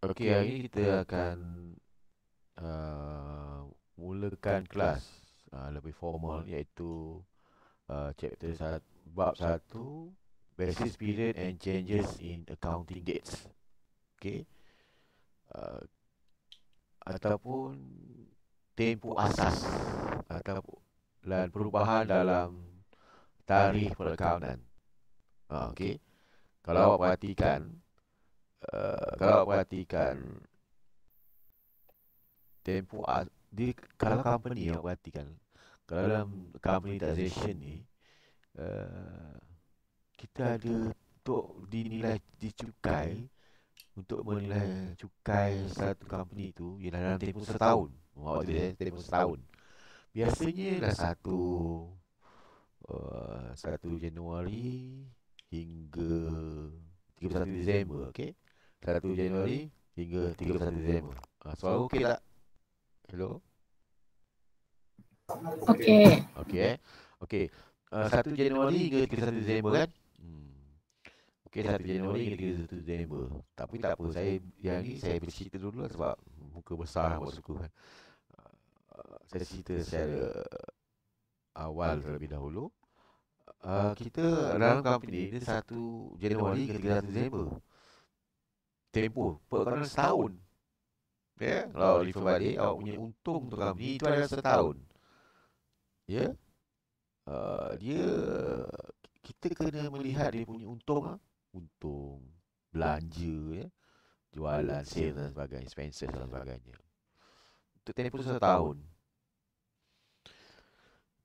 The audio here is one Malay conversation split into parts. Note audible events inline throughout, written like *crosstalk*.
Okey, hari ini kita akan uh, mulakan kelas uh, lebih formal iaitu uh, chapter sat, bab 1 basis period and changes in accounting dates. Okey. Uh, ataupun tempoh asas ataupun dan perubahan dalam tarikh perakaunan. Uh, ah, Okey. Kalau awak perhatikan, Uh, kalau perhatikan tempo ah, di kalau company yang perhatikan kalau dalam company transition ni uh, kita ada untuk dinilai dicukai untuk menilai cukai satu company tu ialah dalam tempoh setahun waktu dia tempoh setahun biasanya dah satu uh, 1 Januari hingga 31 Disember okey 1 Januari hingga 31 Disember. Uh, suara okey tak? Hello. Okey. Okey. Okay. Uh, 1 Januari hingga 31 Disember kan? Okay. Hmm. Okey 1 Januari hingga 31 Disember. Tapi tak apa saya yang ni saya bercerita dulu lah sebab muka besar buat suku kan. Uh, saya cerita secara awal terlebih dahulu. Uh, kita dalam company ni 1 Januari ke 31 Disember tempoh perkara setahun. Ya, yeah? kalau liver balik awak punya untung untuk company itu adalah setahun. Ya. Yeah? Uh, dia kita kena melihat dia punya untung ah. Untung belanja ya. Yeah? Jualan, sales dan sebagainya, expenses dan sebagainya. Untuk tempoh setahun.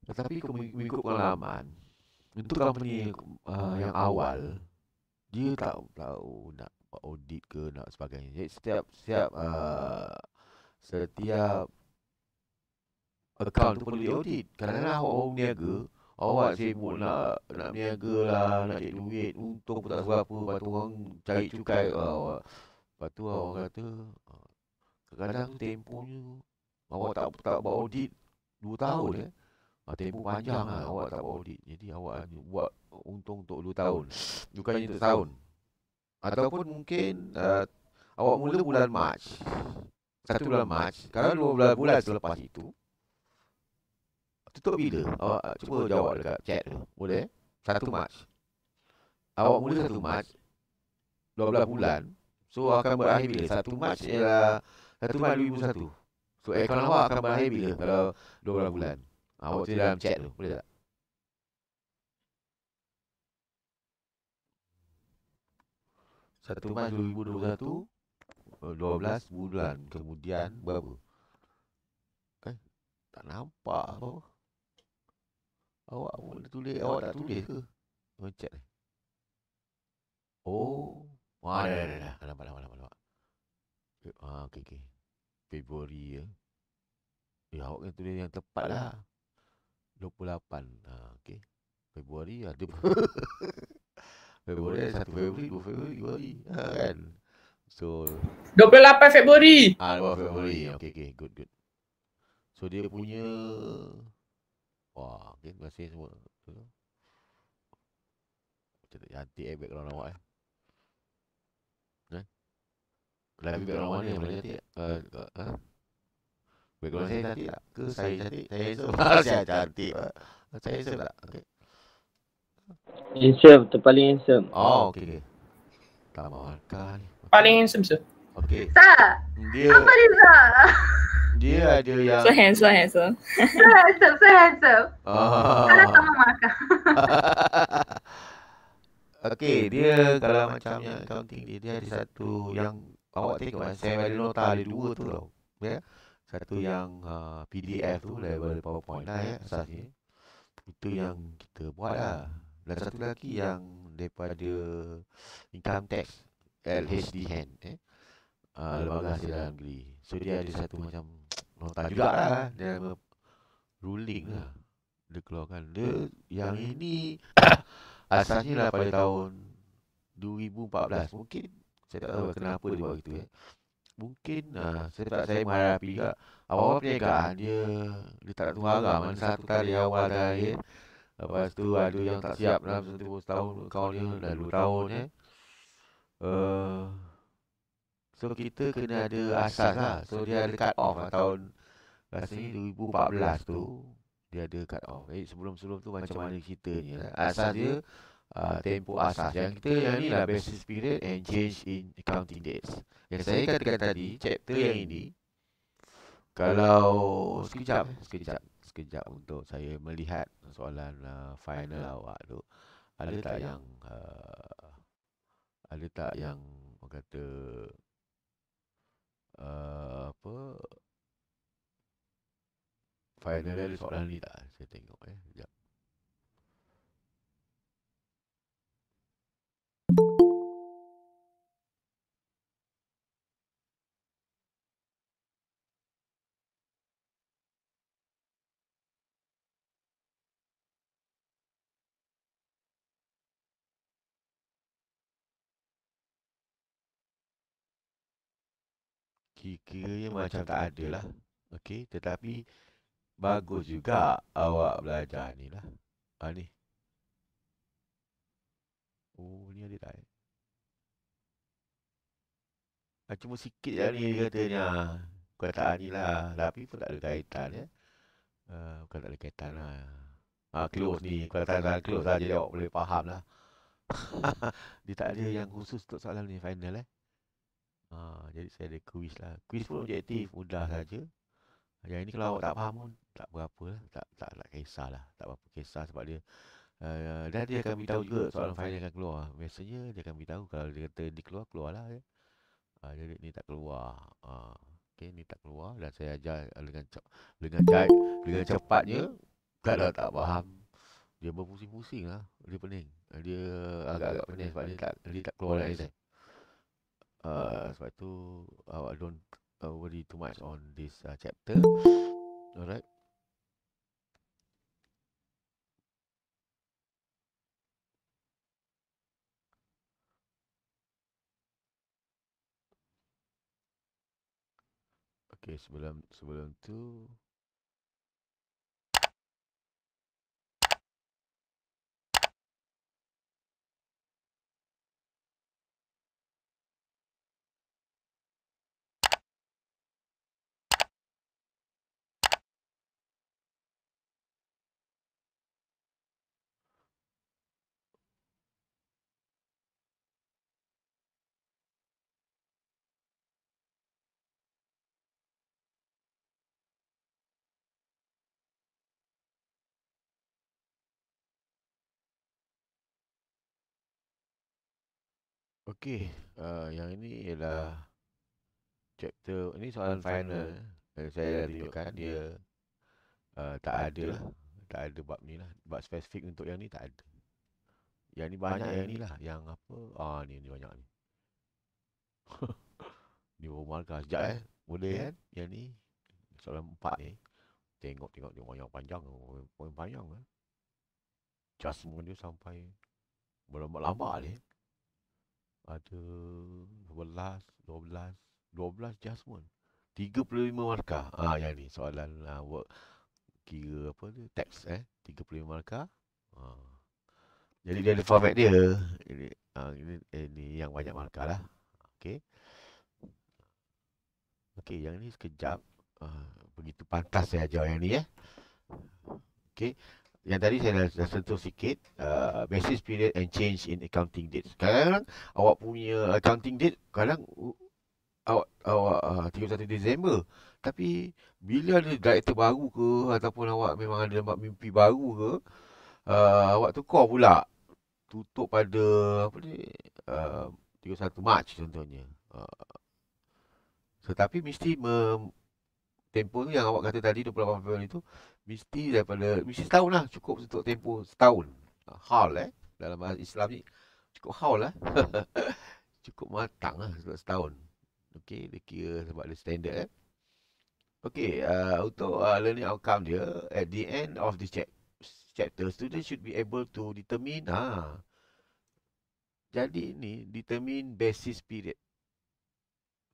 Tetapi mengikut pengalaman, untuk company uh, yang awal, dia tak tahu nak audit ke nak sebagainya. Jadi setiap setiap uh, setiap account tu perlu audit kerana kadang awak lah orang niaga, awak sibuk nak nak niaga lah, lah nak cari duit, untung pun tak tahu apa, lepas tu orang cari cukai lah awak. Lepas tu orang kata, ah, kadang-kadang tempohnya awak tak tak buat audit 2 tahun eh. eh. Ah, tempoh panjang lah awak tak buat audit. Jadi awak buat untung untuk 2 tahun. Bukannya untuk tahun. Ataupun mungkin uh, awak mula bulan Mac. Satu bulan Mac. Kalau dua bulan, bulan selepas itu. Tutup bila? Awak uh, cuba jawab dekat chat tu. Boleh? Satu Mac. Awak mula satu Mac. Dua belas bulan. So akan berakhir bila? Satu Mac ialah satu Mac 2001. So ekon awak akan berakhir bila? Kalau dua belas bulan. Ah, awak tu dalam chat tu. Boleh tak? Satu Mac 2021 belas bulan kemudian eh? berapa? Eh, tak nampak apa. Awak boleh tulis, awak tak tulis ke? Mencet oh, ni. Oh, ah, dah, dah, dah. Nampak, nampak, nampak, nampak. Ah, okay, okay. Februari ya. Ya, awak kena tulis yang tepat lah. 28. Ah, okey. Februari ada. *laughs* Februari satu Februari dua Februari 2 hari ha, kan so 28 Februari ah ha, 28 Februari okay okay good good so dia punya wah okay terima kasih semua betul tak hati eh background awak eh Kelabu kan? background awak ni yang mana cantik? Uh, uh, background saya cantik tak? Ke saya cantik? Saya rasa *laughs* *laughs* saya cantik. Saya rasa tak? Okay. Handsome, terpaling handsome. Oh, oh okey. Tak bawa makan. Paling handsome, sir. Okey. Tak. Dia... Apa dia? Dia ada yang... So handsome, handsome. so handsome, so handsome. Oh. Ah. Kalau tak makan. *laughs* Okay, dia kalau macam yang accounting dia, dia ada satu yang awak tengok kan. Saya ada nota, ada dua tu tau. Ya. Satu yang uh, ah, PDF tu, level PowerPoint lah ya. Eh, asas ni. Itu yang kita buat lah dan satu lagi yang daripada income tax LHD hand eh uh, lembaga hasil dalam negeri so dia ada satu macam nota juga lah dia hmm. ada ruling lah dia keluarkan dia yang ini *coughs* asalnya lah, lah pada tahun 2014 mungkin saya tak tahu kenapa dia buat gitu eh mungkin uh, saya tak saya mengharapi juga awal-awal perniagaan dia dia tak tunggu agak satu kali awal dah akhir Lepas tu ada yang tak siap dalam setiap lah, setahun kau ni dah dua tahun eh. Uh, so kita kena ada asas lah. lah. So dia ada cut off lah tahun rasanya 2014 tu dia ada cut off. Eh, sebelum-sebelum tu macam, mana kita ni lah. Asas dia uh, tempoh asas. Yang kita yang ni lah basis period and change in accounting dates. Yang saya katakan tadi chapter yang ini kalau sekejap sekejap sekejap untuk saya melihat soalan uh, final ada. awak tu. Ada, ada tak ya? yang uh, ada tak ada. yang kata uh, apa final soalan ni tak saya tengok eh sekejap. kira-kira macam tak ada lah. Okey, tetapi hmm. bagus juga awak belajar ni lah. Ha, ni. Oh, ni ada tak eh? Ha, cuma sikit je ni katanya. Kau tak ni lah. Tapi pun tak ada kaitan ya. Uh, bukan tak ada kaitan lah. Ha, close ni. Kau tak ada close lah. Jadi awak boleh faham lah. *laughs* Dia tak ada yang khusus untuk soalan ni final eh. Ha, jadi saya ada kuis lah. kuis pun objektif, mudah saja. Yang ini kalau awak tak faham pun tak berapa lah. Tak, tak, tak lah kisah lah. Tak apa kisah sebab dia... Uh, eh, dan dia, dia akan beritahu juga soalan final yang akan keluar. Biasanya dia akan beritahu kalau dia kata ni keluar, keluarlah. Ya. Uh, ah, jadi ni tak keluar. Uh, ah, okay, ni tak keluar dan saya ajar dengan cepat. Dengan, dengan cepatnya, kalau tak faham, dia berpusing-pusing lah. Dia pening. Dia agak-agak pening sebab dia tak, dia tak keluar dari saya. Eh uh, sebab tu awak uh, don't uh, worry too much on this uh, chapter alright Okay, sebelum sebelum tu Okey, uh, yang ini ialah chapter ini soalan final. final. Eh, saya dah tunjukkan dia uh, tak ada lah. Tak ada bab ni lah. Bab spesifik untuk yang ni tak ada. Yang ni banyak, banyak yang ni lah. Yang apa? Ah ni ni banyak ni. *laughs* ni rumah kan sejak eh. Boleh kan? Yang ni soalan empat ni. Tengok tengok dia banyak panjang. Banyak panjang eh. Just dia sampai berlambat-lambat ni. Eh ada 11, 12, 12 just pun. 35 markah. Ah ha, yang ni soalan uh, work kira apa dia teks eh 35 markah. Ha. Jadi dia ada format dia. Ini uh, ini, ini yang banyak markah lah. Okey. Okey, yang ni sekejap. Uh, begitu pantas saya ajar yang ni eh. Okey yang tadi saya dah, dah sentuh sikit uh, basis period and change in accounting date kadang-kadang awak punya accounting date kadang awak awak uh, 31 Disember tapi bila ada director baru ke ataupun awak memang ada lembab mimpi baru ke uh, awak tukar pula tutup pada apa ni uh, 31 Mac contohnya uh, tetapi mesti mem- tempoh tu yang awak kata tadi 28 Februari itu mesti daripada mesti tahu lah cukup untuk tempoh setahun hal eh dalam Islam ni cukup hal lah *laughs* cukup matang lah sebab setahun Okey, dia kira sebab dia standard eh Okey, uh, untuk uh, learning outcome dia at the end of the chap- chapter student should be able to determine ha jadi ni determine basis period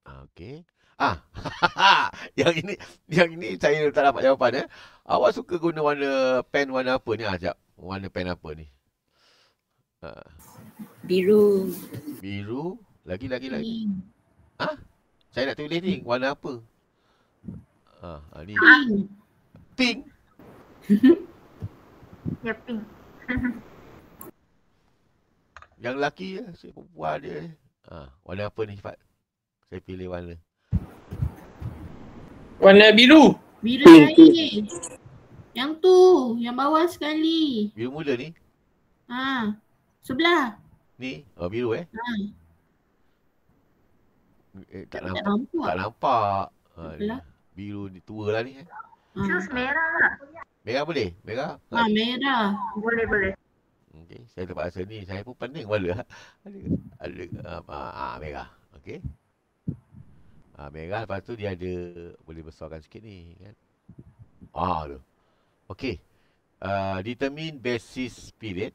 ah, Okay. Ah. *laughs* yang ini yang ini saya tak dapat jawapan eh. Awak suka guna warna pen warna apa ni? Ah, jap. Warna pen apa ni? Ah. Biru. Biru. Lagi lagi lagi. Ah. Saya nak tulis ni warna apa? Ah, ah ni. Pink. Pink. *laughs* ya pink. *laughs* yang lelaki ya, si perempuan dia. Eh. Ah, warna apa ni, Fat? Saya pilih warna. Warna biru. Biru hmm. lain. Yang tu, yang bawah sekali. Biru muda ni? Ha. Sebelah. Ni, oh biru eh? Ha. Eh, tak, nampak. Tak nampak. Tak nampak. Ha, biru ni tua lah ni. Eh. Ha. Sus merah lah. Merah boleh? Merah? Ha, ha merah. Boleh, boleh. Okay, saya terpaksa ni. Saya pun pandai kepala. *laughs* Ada, ada, ha, ha, merah. okay. Ah ha, merah lepas tu dia ada boleh besarkan sikit ni kan. Ah tu. Okey. Uh, determine basis period.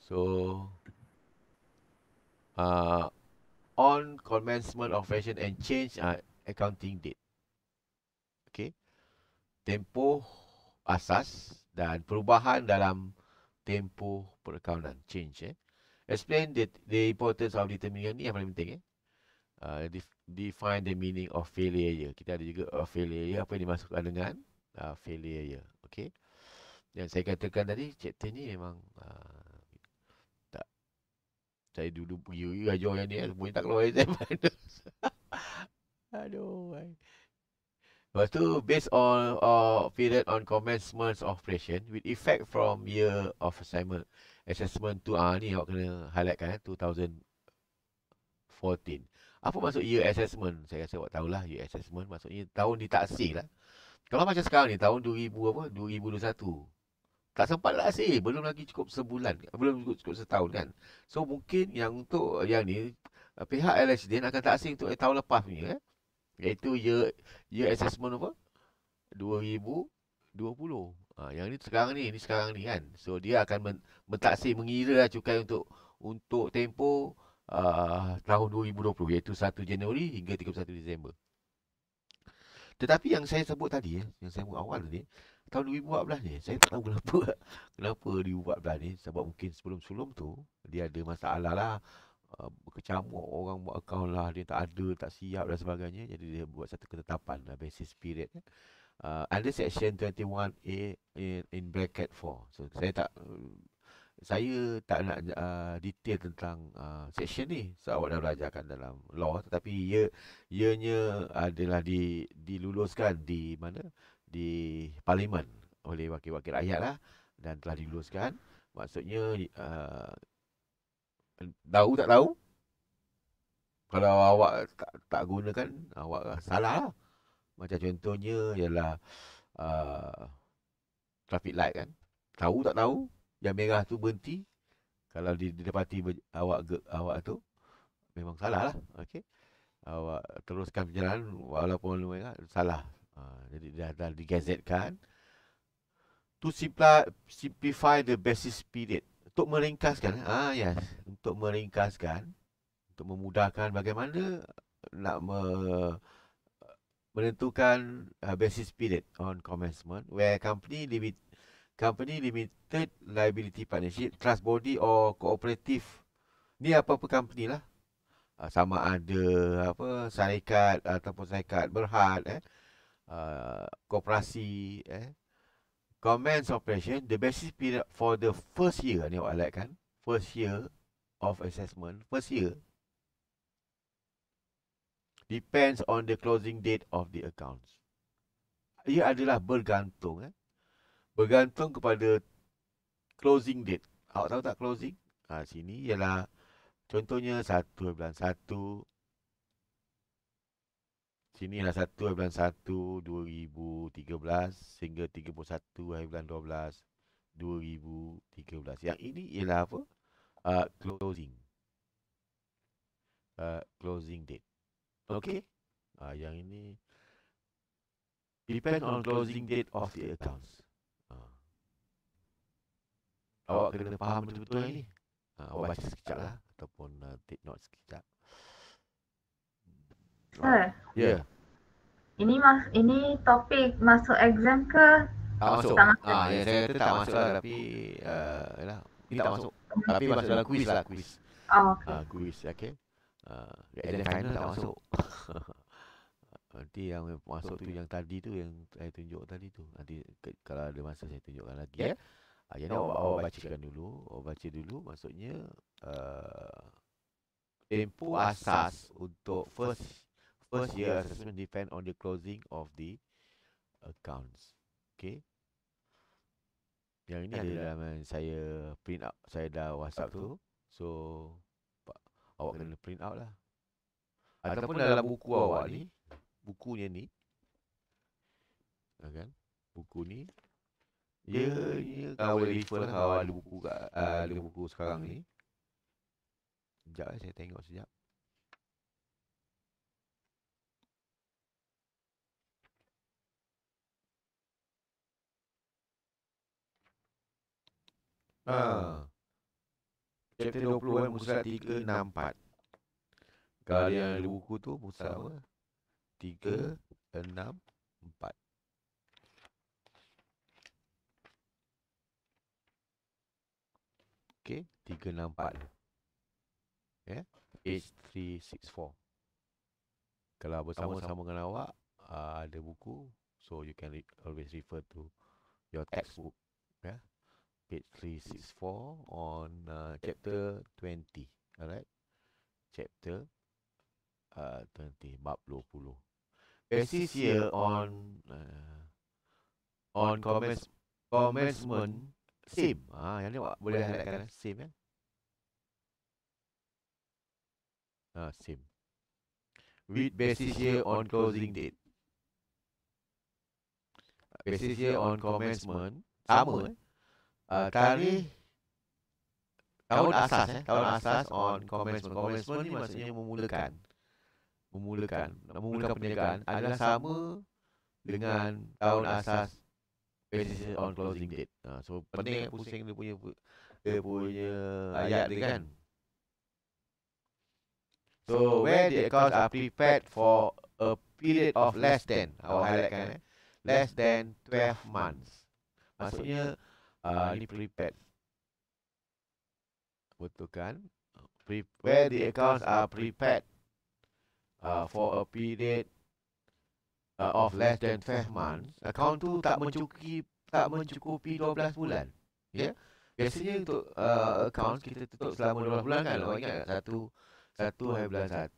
So uh, on commencement of fashion and change uh, accounting date. Okey. Tempoh asas dan perubahan dalam tempoh perakaunan change eh. Explain the, the importance of determining ni yang paling penting eh uh, define the meaning of failure ya. Kita ada juga uh, failure ya. Apa yang dimasukkan dengan uh, failure ya. Okay. Dan saya katakan tadi chapter ni memang uh, tak saya dulu pergi ajar eh. yang ni pun tak keluar exam. *laughs* Aduh. Why? Lepas tu, based on uh, period on commencement of operation with effect from year of assignment assessment tu, ah, ni awak kena highlight kan, 2014. Apa maksud year assessment? Saya rasa awak tahulah year assessment maksudnya tahun ditaksi lah. Kalau macam sekarang ni tahun 2000 apa? 2021. Tak sempat lah sih. Belum lagi cukup sebulan. Belum cukup, cukup setahun kan. So mungkin yang untuk yang ni uh, pihak LHD akan taksir untuk eh, tahun lepas ni. Eh? Iaitu year, year assessment apa? 2020. Ha, ah, yang ni sekarang ni, ini sekarang ni kan. So dia akan mentaksir mengira lah cukai untuk untuk tempoh Ah, tahun 2020 iaitu 1 Januari hingga 31 Disember. Tetapi yang saya sebut tadi eh, yang saya sebut awal tadi eh, tahun 2014 ni eh, saya tak tahu *laughs* kenapa kenapa dia ni sebab mungkin sebelum-sebelum tu dia ada masalah lah ah, kecamuk orang buat akaun lah dia tak ada tak siap dan sebagainya jadi dia buat satu ketetapan lah basis period kan uh, under section 21A in, in bracket 4 so saya tak saya tak nak uh, detail tentang uh, section ni sebab awak dah belajarkan dalam law tetapi ia ianya adalah di diluluskan di mana di parlimen oleh wakil-wakil rakyat lah dan telah diluluskan maksudnya uh, tahu tak tahu kalau awak tak, tak gunakan awak salah lah macam contohnya ialah uh, traffic light kan tahu tak tahu yang merah tu berhenti kalau didapati awak awak tu memang salah lah okey awak teruskan perjalanan walaupun merah salah ha, jadi dah dah digazetkan to simplify the basic period untuk meringkaskan ah ha, yes untuk meringkaskan untuk memudahkan bagaimana nak me, menentukan uh, basis period on commencement where company limit, company limited liability partnership, trust body or cooperative. Ni apa-apa company lah. Uh, sama ada apa syarikat ataupun syarikat berhad eh uh, koperasi eh commence operation the basis period for the first year ni awak like kan first year of assessment first year depends on the closing date of the accounts ia adalah bergantung eh bergantung kepada closing date. Awak tahu tak closing? Ha, sini ialah contohnya bulan 1.1. Sini ialah 1 hari bulan 1 2013 sehingga 31 hari bulan 12 2013. Yang ini ialah apa? Uh, closing. Uh, closing date. Okey. Uh, yang ini depend on closing date of the accounts. Awak kena faham betul-betul ini, ha, ah, Awak baca sekejap lah, lah Ataupun uh, take note sekejap Sir Ya yeah. Ini mas ini topik masuk exam ke? Tak ah, masuk. Tak masuk. Ah, ya, saya kata tak masuk lah tapi uh, yalah, ini tak, masuk. masuk. Tapi masuk dalam kuis lah, kuis. Ah, oh, okay. Uh, kuis, okay. Uh, exam final tak masuk. *laughs* nanti yang masuk tu yang tadi tu yang saya tunjuk tadi tu. Nanti kalau ada masa saya tunjukkan lagi. Yeah. Eh. Ya. Ha, jadi awak, awak kan dulu. Awak baca dulu. Maksudnya, uh, tempoh asas untuk first first year assessment depend on the closing of the accounts. Okay. Yang ini adalah dalam eh, saya print out. Saya dah WhatsApp tu. So, awak kena print out lah. Ataupun dalam buku awak ni. Bukunya ni. Ya kan? Buku ni dia dia kawal refer lah, kawal ada buku kat uh, ada buku sekarang ni sekejap lah saya tengok sekejap Ha. Chapter 21 Musrat 364 Kalau yang ada buku tu Musrat apa? 364 Okay, 364. Ya, yeah? 8364. Kalau bersama-sama dengan awak, uh, ada buku, so you can re- always refer to your textbook. Ya, yeah? page 364 on uh, chapter 20. Alright, chapter uh, 20, bab 20. Basis here on uh, on commerce, commencement Same. Ah, ha, yang ni ah, boleh, boleh highlightkan kan? same ya, Ah, ha, same. With basis year on closing date. Ah, basis year on commencement. Sama eh. Uh, eh? ah, tarikh tahun asas eh? eh. Tahun asas on commencement. Commencement ni maksudnya memulakan. Memulakan. Memulakan perniagaan adalah sama dengan tahun asas Basis on closing date ha, So penting kan pusing dia punya Dia punya ayat dia kan, kan? So where the accounts are prepared for a period of less than Awak highlight kan eh Less than 12 months Maksudnya uh, Ini prepared Betul kan? Where the accounts are prepared uh, For a period uh, of less than 12 months, account tu tak mencukupi tak mencukupi 12 bulan. Ya. Yeah? Biasanya untuk uh, account kita tutup selama 12 bulan kan. Lawa ingat satu satu hari bulan 1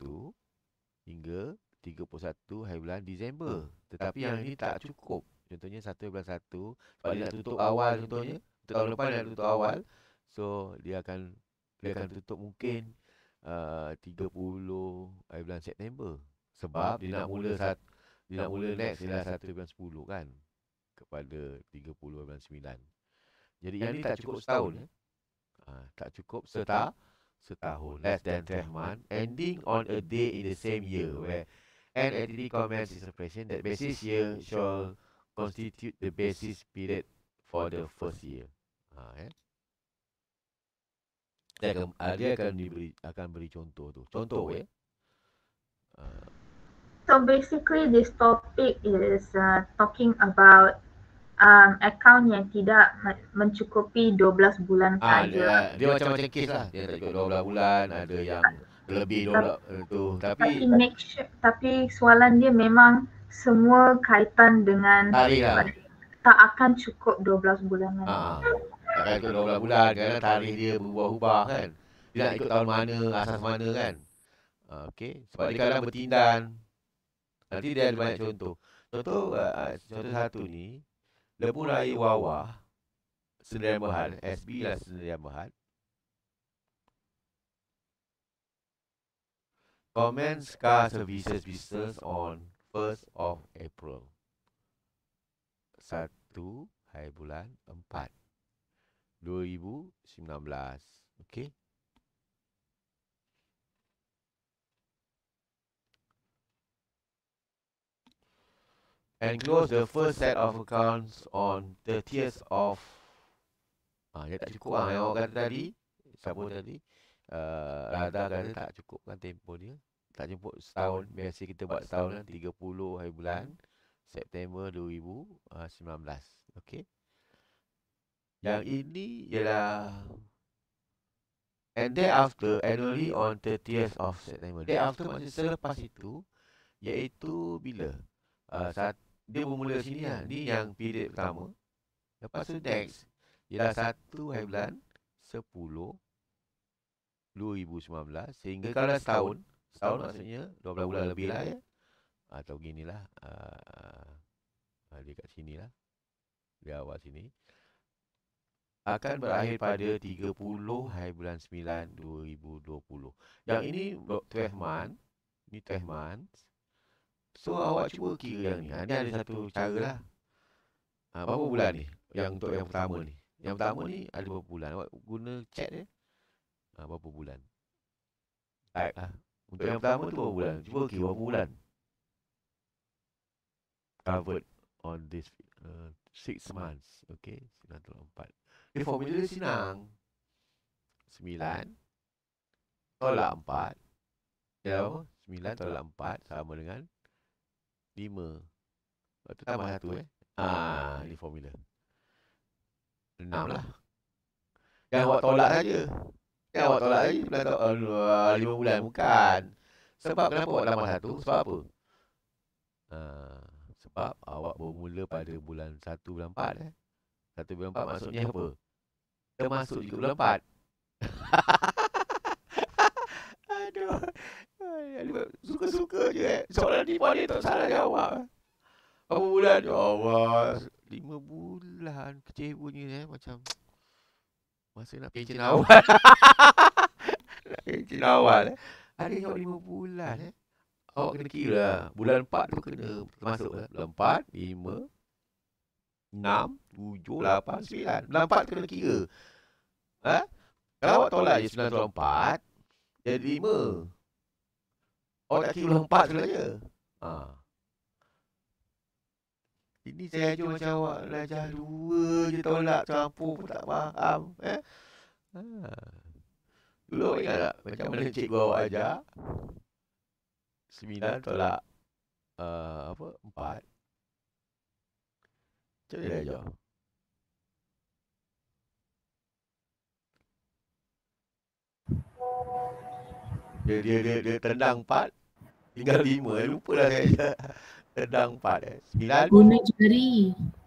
hingga 31 hari bulan Disember. Tetapi yang ini tak cukup. Contohnya 1 bulan 1 sebab dia nak tutup awal contohnya. Untuk tahun lepas dia nak tutup awal. So dia akan dia akan tutup mungkin uh, 30 hari bulan September. Sebab dia nak mula satu nak mula next ialah 1.10 kan kepada 30.9. Jadi yang ni tak cukup setahun eh. Ah tak cukup serta setahun less than 10 months, ending on a day in the same year where an entity commences is a present that basis year shall constitute the basis period for the first year. Ha eh. Dia akan, ah, dia akan diberi akan beri contoh tu. Contoh, contoh eh. eh? Ha so basically this topic is uh, talking about um, account yang tidak mencukupi 12 bulan sahaja. Ah, dia, dia macam-macam kes lah. Dia tak cukup 12 bulan, ada yang lebih eh, tu. Tapi, tapi, make sure, tapi soalan dia memang semua kaitan dengan tarikh lah. tak akan cukup 12 bulan. Ah, tak akan cukup 12 bulan. kadang tarikh dia berubah-ubah kan. Dia nak ikut tahun mana, asas mana kan. Ah, okay. Sebab dia kadang bertindan. Nanti dia ada banyak contoh. Contoh uh, contoh satu ni lebu rai wawa sendirian bahan SB lah sendirian bahan. Comments car services business on 1st of April. Satu hari bulan empat dua ribu sembilan belas. Okey. and close the first set of accounts on 30th of ah ya tak cukup ah yang orang kata tadi siapa tadi uh, Radha kata tak cukup kan tempoh dia tak jemput setahun biasa kita buat setahun kan 30 hari bulan hmm. September 2019 ah, okey yang ini ialah And then after annually on 30th of September then after maksudnya selepas itu Iaitu bila uh, dia bermula sini lah. Ni yang period pertama. Lepas tu next. Ialah 1 hari bulan 10 2019 sehingga kalau dah setahun. Setahun maksudnya 12 bulan, bulan lebih lah ya. Ah, atau gini lah. Uh, ah, ah, kat sini lah. Di awal sini. Akan berakhir pada 30 hari bulan 9 2020. Yang ini 12 month. Ini 12 month. So awak cuba kira ni. Ha, ni ada satu cara lah. Ha, berapa bulan ni? Yang untuk yang pertama ni. Yang pertama ni ada berapa bulan? Awak guna chat ni. Ha, berapa bulan? Tak. Ha, untuk yang pertama tu berapa bulan? Cuba kira berapa bulan. Covered on this uh, six months. Okay. Sembilan tu empat. Ini eh, formula dia senang. Sembilan. Tolak empat. Ya, sembilan tolak empat sama dengan 5 Lepas tu tambah 1 eh? eh. Ah, ah ni ya. formula. 6 ah, lah. lah. Yang awak tolak saja. Yang awak tolak saja ah, bulan tak uh, 5 bulan bukan. Sebab kenapa awak tambah 1? Sebab apa? Ah, sebab awak bermula pada bulan 1 bulan 4 eh. 1 bulan 4 maksudnya apa? Termasuk juga bulan 4. *laughs* Suka-suka je eh. Soalan ni mana tak salah jawab. Berapa bulan? Ya Allah. Lima bulan. Kecil bunyi eh. Macam. Masa nak pencin awal. *laughs* nak pencin awal eh. Ada jawab lima bulan eh. Awak kena kira lah. Bulan empat tu kena masuk eh. Bulan empat, lima, enam, tujuh, lapan, sembilan. Bulan empat tu kena kira. Ha? Kalau awak tolak je sembilan tolak empat, jadi lima. Oh, tak kira lompat tu lah Ha. Ini saya ajar macam awak belajar dua je tolak campur pun tak faham. Eh? Ha. Dulu ingat tak macam mana cikgu awak ajar? Sembilan tolak uh, apa? Empat. Macam dia ajar? dia dia dia, dia tendang 4 tinggal 5 eh lupa dah kan. saya *laughs* tendang 4 eh 9 guna jari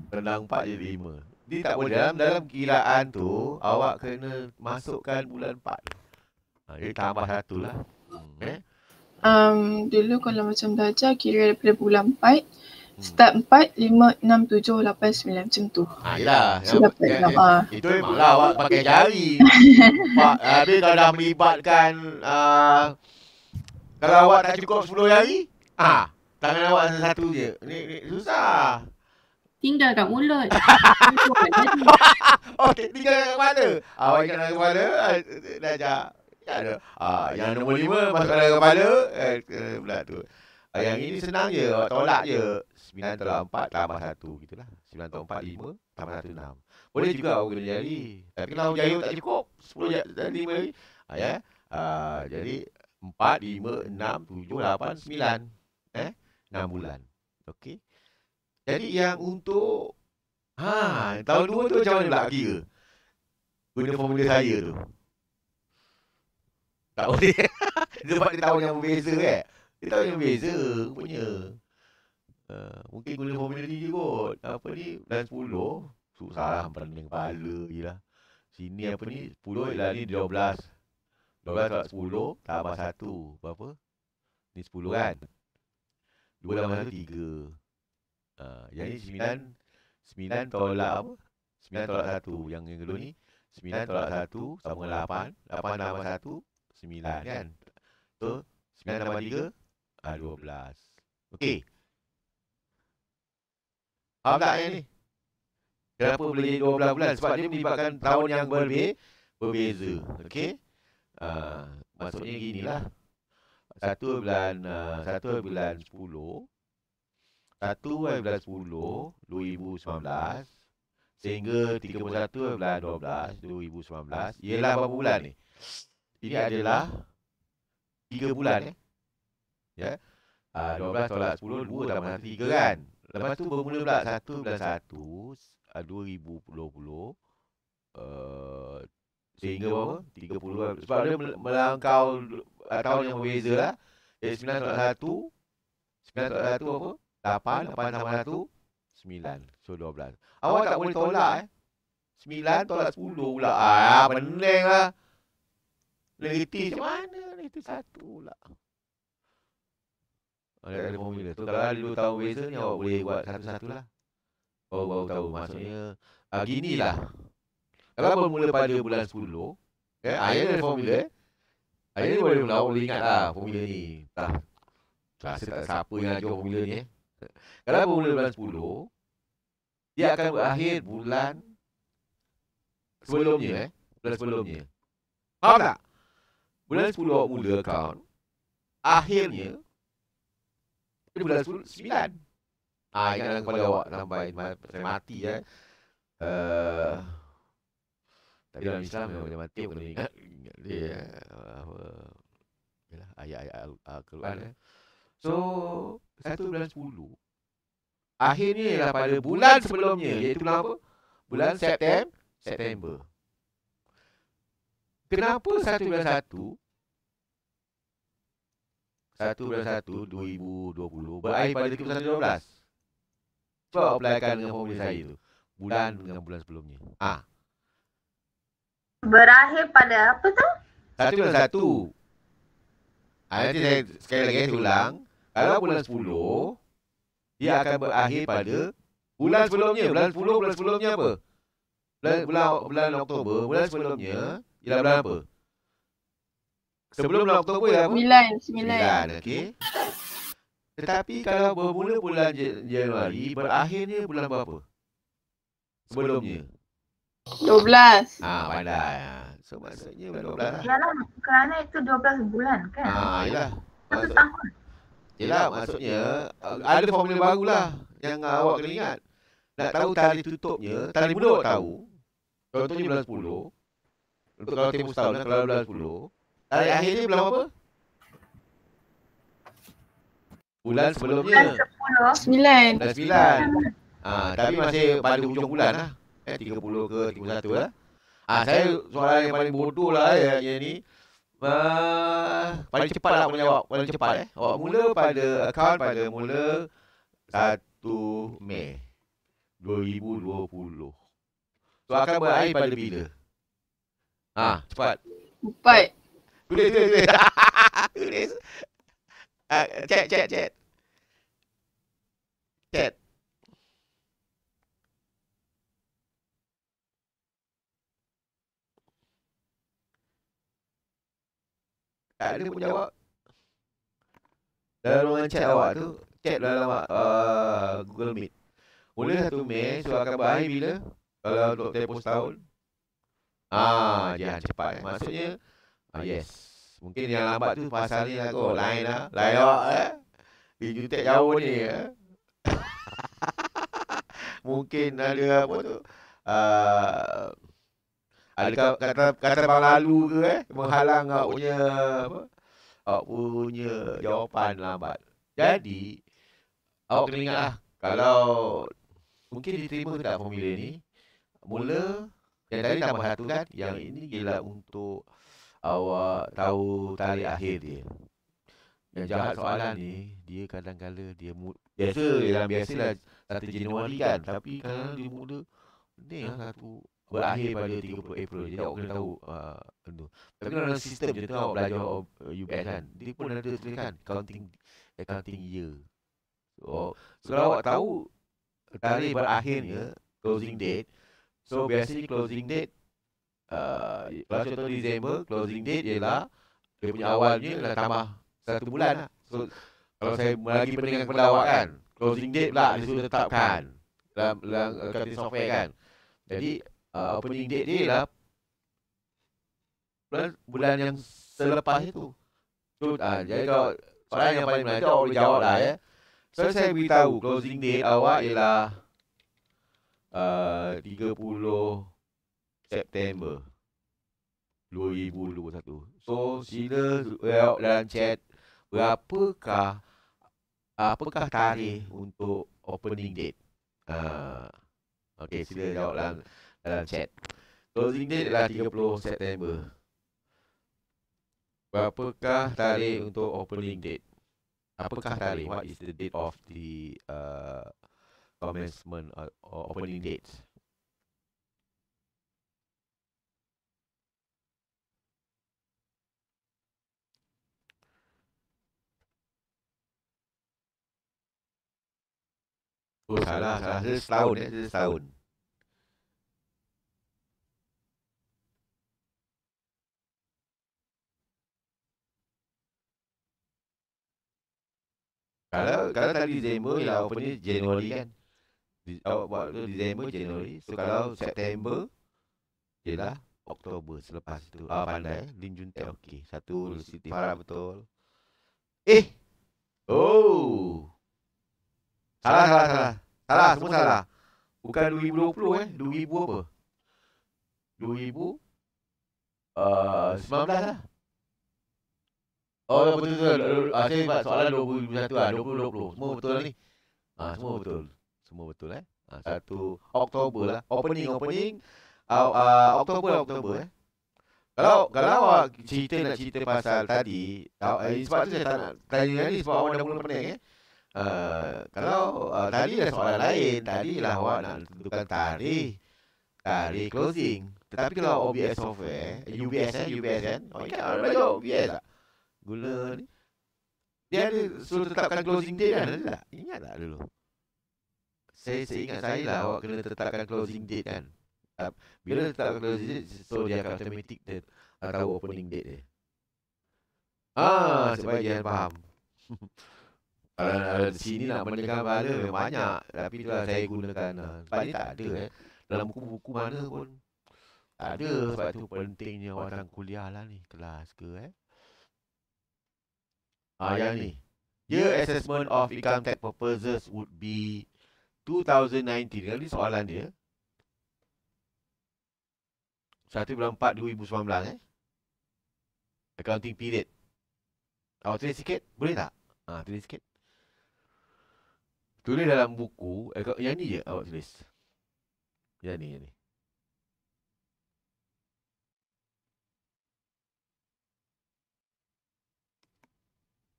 tendang 4 jadi 5 dia tak boleh dalam dalam kiraan tu awak kena masukkan bulan 4 ha, dia tambah satu lah hmm, eh Um, dulu kalau macam belajar kira daripada bulan 4 Start 4, 5, 6, 7, 8, 9 macam tu. Ayolah. Ah, ah, ah. Itu memanglah awak pakai jari. *laughs* Pak, kalau dah melibatkan, uh, kalau awak tak cukup 10 jari, ah, tangan awak satu je. Ni, ni susah. Tinggal kat mulut. *laughs* oh, tinggal kat mana? Awak ingat kat mana? Ah, dah ajak. Ya, ah, yang nombor lima masuk dalam kepala. Eh, eh pula tu. Ha, yang ini senang je, awak tolak je. 9 tolak 4 tambah 1 gitulah. 9 tolak 4 5 tambah 1 6. Boleh juga awak guna jari. Tapi kalau jari tak cukup 10 dan 5 ni. Ha, ya. Ha, jadi 4 5 6 7 8 9 eh 6 bulan. Okay. Jadi yang untuk ha tahun 2 tu macam mana pula kira? Guna formula saya tu. Tak boleh. Sebab *laughs* dia tahun yang berbeza kan. Eh? Dia tak akan beza punya. Uh, eh, mungkin guna formula ni je kot. Apa ni? Dan 10. Susah lah. Berening kepala je lah. Sini apa ni? 10 ialah ni 12. 12 tak 10. Tambah 1. Berapa? Ni 10 kan? 2 tambah 1, 3. Uh, yang ni 9. 9 tolak apa? 9 tolak 1. Yang yang kedua ni. 9 tolak 1 sama dengan 8. 8 tambah 1, 9 kan? Betul? So, 9 tambah 3, Ah, dua belas. Okey. Eh. Faham tak yang ni? Kenapa boleh dua belas bulan? Sebab dia melibatkan tahun yang berbe berbeza. Okey. Uh, maksudnya gini lah. Satu bulan, uh, satu bulan sepuluh. Satu bulan sepuluh, dua ribu sembilan belas. Sehingga tiga puluh satu bulan dua belas, dua ribu sembilan belas. Ialah berapa bulan ni? Ini adalah tiga bulan eh ya. Eh? Ah uh, 12 tolak 10 2 tambah 1 3 kan. Lepas tu bermula pula 1 plus 1 uh, 2020 uh, sehingga berapa? 30 sebab dia melangkau ah, tahun yang berbeza lah. Eh, 9 tolak 1 9 tolak 1 apa? 8 8 tambah 1 9 so 12. Awak tak boleh tolak eh. 9 tolak 10 pula. Ah, meninglah. Lagi macam mana? Itu satu pula. Ada, ada formula tu Kalau ada 2 tahun beza ni Awak boleh buat satu-satulah Oh baru tahu Maksudnya ah, lah. Kalau bermula pada bulan 10 eh, ya. eh, Akhirnya ada formula Akhirnya ni boleh mula Boleh ingat lah formula ni Entah Rasa tak siapa yang ajar formula ni eh. Kalau bermula bulan 10 Dia akan berakhir bulan Sebelumnya eh. Bulan sebelumnya Faham tak? Bulan 10 awak mula account Akhirnya dia bulan 10, 9 Ah, ah ingat dalam kepala awak sampai saya mati ya. Uh, tapi dalam Islam memang dia mati pun ingat. Ya. dia apa ialah ayat-ayat Al-Quran eh. So, satu bulan 10. Akhirnya ialah pada bulan sebelumnya iaitu bulan apa? Bulan September, September. Kenapa satu bulan satu? 2020 berakhir pada 31 2012. Cuba applykan dengan formulir saya tu. Bulan dengan bulan sebelumnya. Ah. Berakhir pada apa tu? 31. Ah, nanti saya sekali lagi saya ulang. Kalau bulan 10, ia akan berakhir pada bulan sebelumnya. Bulan 10, bulan sebelumnya apa? Bulan, bulan, bulan Oktober, bulan sebelumnya, ialah bulan apa? Sebelum bulan Oktober ya. ya Sembilan Sembilan okay. Tetapi kalau bermula bulan Januari Berakhirnya bulan berapa? Sebelumnya Dua belas. Ah, pandai ah, So maksudnya 12 lah Yalah kerana itu dua belas bulan kan Ah, yalah Satu tahun Yalah maksudnya eh, Ada formula lah Yang awak kena ingat Nak tahu tarikh tutupnya Tarikh mulut tahu Contohnya bulan 10 untuk kalau tempoh setahun, kalau bulan 10, Tarik akhir ni bulan apa? Bulan sebelumnya. Bulan sembilan. Bulan sembilan. Ah, tapi masih pada hujung bulan lah. Eh, tiga puluh ke tiga puluh satu lah. Ah, saya soalan yang paling bodoh lah ya, ya ni. Uh, paling cepat lah menjawab. Paling cepat eh. Awak mula pada account pada mula satu Mei. dua dua ribu puluh. So akan berakhir pada bila? Ah, ha, cepat. Cepat. Boleh, boleh, boleh. Tulis. *laughs* Ah, ah, chat, chat, chat. Chat. Tak ada pun jawab. Dalam ruangan chat awak tu, chat dalam uh, Google Meet. Boleh satu Mei so akan berakhir bila? Kalau untuk tempoh setahun. Ah, jangan cepat. Maksudnya, Ah, yes. Mungkin yang lambat tu pasal ni aku Lain lah. lah. layak lah. Eh? Di jutek jauh ni. Eh? *laughs* *laughs* Mungkin ada apa tu. Uh, ada kata kata bang lalu ke eh? Menghalang kau punya apa? Kau punya jawapan lambat. Jadi, awak kena ingat lah. Kalau mungkin diterima ke tak formula ni. Mula, yang tadi tambah satu kan. Yang ini ialah untuk awak tahu tarikh akhir dia. Yang jahat soalan ni, dia kadang-kadang dia mood. Biasa, dalam biasalah satu Januari kan. kan tapi kadang kadang ha. dia mood ni lah satu berakhir pada 30 April. Jadi awak kena tahu benda uh, tu. Tapi dalam sistem dia tahu belajar UPS kan. Dia pun kan. ada kan? accounting, accounting year. Oh, so, kalau awak tahu tarikh berakhirnya, closing date. So, biasanya closing date Uh, kalau contoh Disember closing date ialah dia punya awalnya ialah tambah satu bulan so kalau saya lagi pening dengan pendawa kan closing date pula dia sudah tetapkan dalam dalam uh, kata software kan jadi uh, opening date dia ialah bulan, bulan yang selepas itu so, uh, jadi kalau soalan yang paling menarik awak boleh jawab lah ya So saya beritahu closing date awak ialah uh, September 2021. So sila well dalam chat berapakah apakah tarikh untuk opening date? Uh, ah, okay, sila jawab dalam dalam chat. Closing date adalah 30 September. Berapakah tarikh untuk opening date? Apakah tarikh? What is the date of the uh, commencement or uh, opening date? Oh, salah, salah. Saya setahun, ya, eh. Saya setahun. Kalau kalau tadi Disember ya open ni Januari kan? kan. Di, awak oh, buat tu Disember Januari. So kalau September ialah Oktober selepas tu. Ah, ah pandai Lin eh, Jun eh, Tae okey. Satu Siti Farah betul. Eh. Oh. Salah, salah, salah. Salah, semua salah. Bukan 2020 eh. 2000 apa? 2000? Uh, 19 lah. Oh, ya, betul betul. betul. Ah, saya buat soalan 2021 lah. 2020. Semua betul lah ni. Ah, semua betul. Semua betul eh. Ah, satu Oktober lah. Opening, opening. Uh, uh, Oktober, Oktober eh. Kalau kalau awak cerita nak cerita pasal tadi, uh, eh, sebab tu saya tak nak tanya lagi sebab awak dah mula pening eh uh, kalau uh, tadi ada soalan lain, tadi lah awak nak tentukan tarikh tarikh closing. Tetapi kalau OBS software, UBS eh, UBS kan, oh, ingat orang belajar UBS tak? Guna ni. Dia ada suruh tetapkan closing date kan? Ada tak? Ingat tak dulu? Saya, saya ingat saya lah awak kena tetapkan closing date kan? Bila tetapkan closing date, so dia akan automatic dia tahu opening date dia. Ah, supaya dia faham. *laughs* Uh, sini nak menekan bala banyak tapi itulah saya gunakan uh, sebab ni tak ada eh. dalam buku-buku mana pun tak ada sebab tu pentingnya orang kuliah lah ni kelas ke eh uh, yang ni year assessment of income tax purposes would be 2019 kan ni soalan dia 1 bulan 4 2019 eh accounting period awak tulis sikit boleh tak Ah, uh, tulis sikit Tulis dalam buku eh, Yang ni je awak tulis Yang ni, yang ni.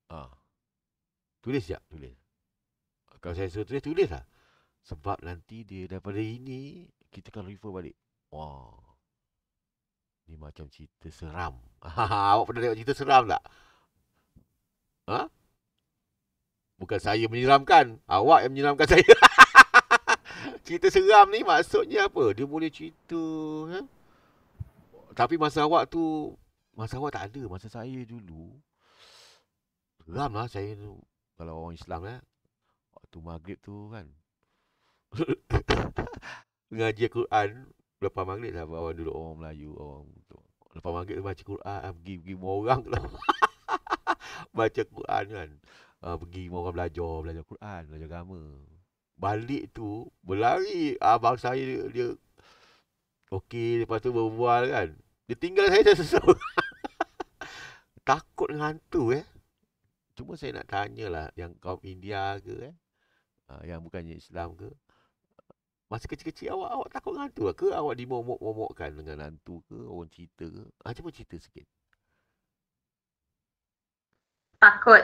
Ah. Tulis sekejap tulis. Kalau saya suruh tulis, tulis lah Sebab nanti dia daripada ini Kita akan refer balik Wah Ni macam cerita seram *laughs* Awak pernah tengok cerita seram tak? Ha? Bukan saya menyiramkan, Awak yang menyiramkan saya. *laughs* cerita seram ni maksudnya apa? Dia boleh cerita. Ha? Tapi masa awak tu, masa awak tak ada. Masa saya dulu, seram lah saya tu. Kalau orang Islam lah. Eh? Waktu maghrib tu kan. Mengaji *coughs* quran Lepas maghrib lah. Awak dulu orang Melayu. Orang tu. Lepas maghrib baca Quran. Pergi-pergi ah, orang lah. *laughs* baca Quran kan uh, pergi rumah orang belajar, belajar Quran, belajar agama. Balik tu berlari abang ah, saya dia, dia okey lepas tu berbual kan. Dia tinggal saya dah *laughs* sesuruh. Takut dengan hantu eh. Cuma saya nak tanya lah yang kaum India ke eh. Uh, yang bukannya Islam ke. Masa kecil-kecil awak awak takut dengan hantu lah ke? Awak dimomok-momokkan dengan hantu ke? Orang cerita ke? Ah, cuba cerita sikit. Takut.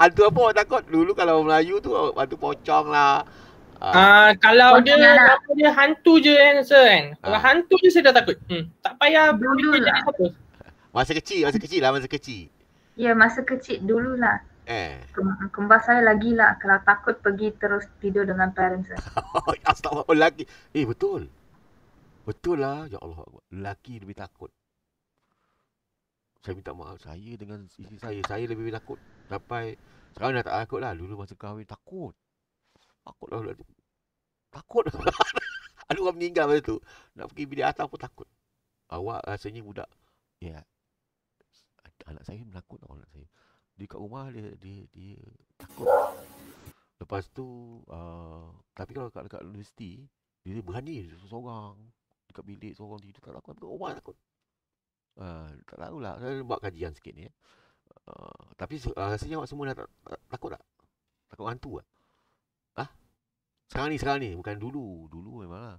Hantu apa orang takut? Dulu kalau Melayu tu hantu pocong lah. Uh, kalau dia, lah. dia hantu je kan rasa kan. Kalau ah. hantu je saya dah takut. Hmm. Tak payah berpikir lah. jadi apa. Masa kecil, masa kecil lah masa kecil. Ya masa kecil dulu lah. Eh. Kembar saya lagi lah kalau takut pergi terus tidur dengan parents. saya. *laughs* Astagfirullah oh, lagi. Eh betul. Betul lah ya Allah. Lelaki lebih takut. Saya minta maaf saya dengan isteri saya. Saya lebih takut. Sampai sekarang dah tak takut lah. Dulu masa kahwin takut. Takut lah. Takut. *laughs* Ada orang meninggal masa tu. Nak pergi bilik atas pun takut. Awak rasanya budak. Ya. Anak saya menakut lah anak saya. Di kat rumah dia, dia, dia takut. Lepas tu, uh, tapi kalau dekat, dekat universiti, dia berani seorang. Dekat bilik seorang tidur tak takut. Dekat takut. Uh, tak tahulah. Saya buat kajian sikit ni. Eh. Ah, tapi uh, ah, rasanya awak semua dah tak, tak, takut tak? Takut hantu tak? Hah? Sekarang ni, sekarang ni. Bukan dulu. Dulu memanglah.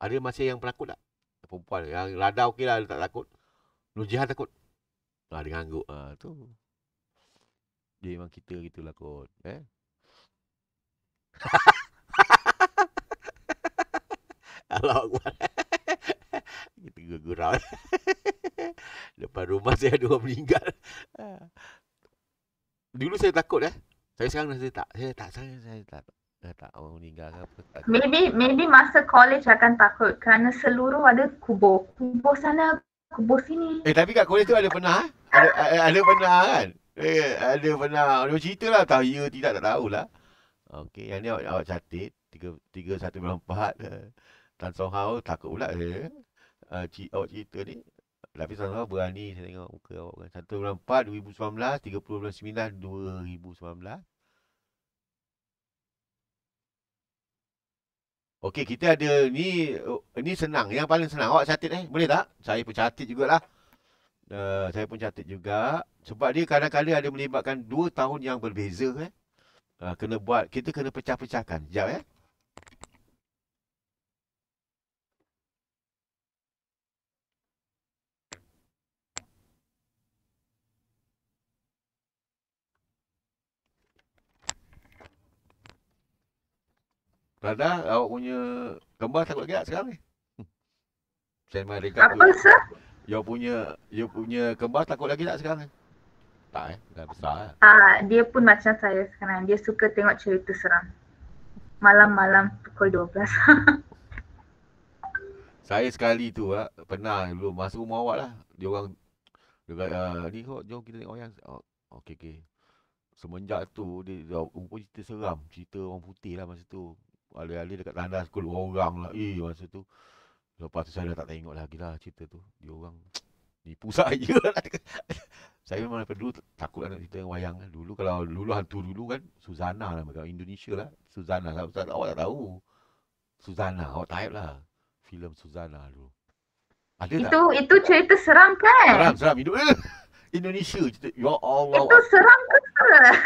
Ada masih yang penakut tak? Perempuan. Yang rada okey lah. Tak takut. Nur Jihan takut. Ah, dia ngangguk. Ah, tu. Dia memang kita gitulah kot. Eh? *laughs* Allah Akbar juga gerak *laughs* Depan rumah saya ada orang meninggal ha. Dulu saya takut eh tapi sekarang saya tak Saya tak saya, saya tak saya tak orang meninggal ke apa tak Maybe maybe masa college akan takut Kerana seluruh ada kubur Kubur sana Kubur sini Eh tapi kat college tu ada pernah eh? Ada ada, eh, ada pernah kan Eh, ada pernah Ada cerita lah Tahu ya tidak tak lah. Okey yang ni awak, awak catit 3194 eh. Tan Song Hao takut pula saya eh? uh, awak cerita ni tapi Lafiz Sanhua berani saya tengok muka awak kan. 1 4 2019, 30 bulan 9 2019. Okey, kita ada ni oh, ni senang. Yang paling senang awak catit eh. Boleh tak? Saya pun catit jugalah. Uh, saya pun catit juga sebab dia kadang-kadang ada melibatkan dua tahun yang berbeza eh. Uh, kena buat kita kena pecah-pecahkan. Jap eh. Prada, awak punya kembar takut gerak sekarang ni? Saya my regard Apa, tu. sir? punya you punya kembar takut lagi tak sekarang ni? Tak eh, dah besar Ah, dia pun macam saya sekarang. Dia suka tengok cerita seram. Malam-malam pukul 12. *laughs* saya sekali tu ah, pernah dulu masuk rumah awak lah. Dia orang dia uh, ni kok jom kita tengok yang oh, okey okey. Semenjak tu dia, dia, dia, cerita seram, cerita orang putih lah masa tu alih-alih dekat tandas kul dua orang lah. Eh, hmm. masa tu. Lepas tu saya dah tak tengok lagi lah cerita tu. Dia orang *tsk* nipu saya lah. *laughs* saya memang daripada dulu takut anak cerita yang wayang. Kan. Dulu kalau dulu hantu dulu kan, Suzana lah. Kalau Indonesia lah, Suzana lah. Suzana, awak tak tahu. Suzana, awak type lah. Filem Suzana tu. Ada itu, tak? itu cerita seram kan? Seram, seram. Hidup *laughs* Indonesia cerita. Ya Allah. Itu seram ke?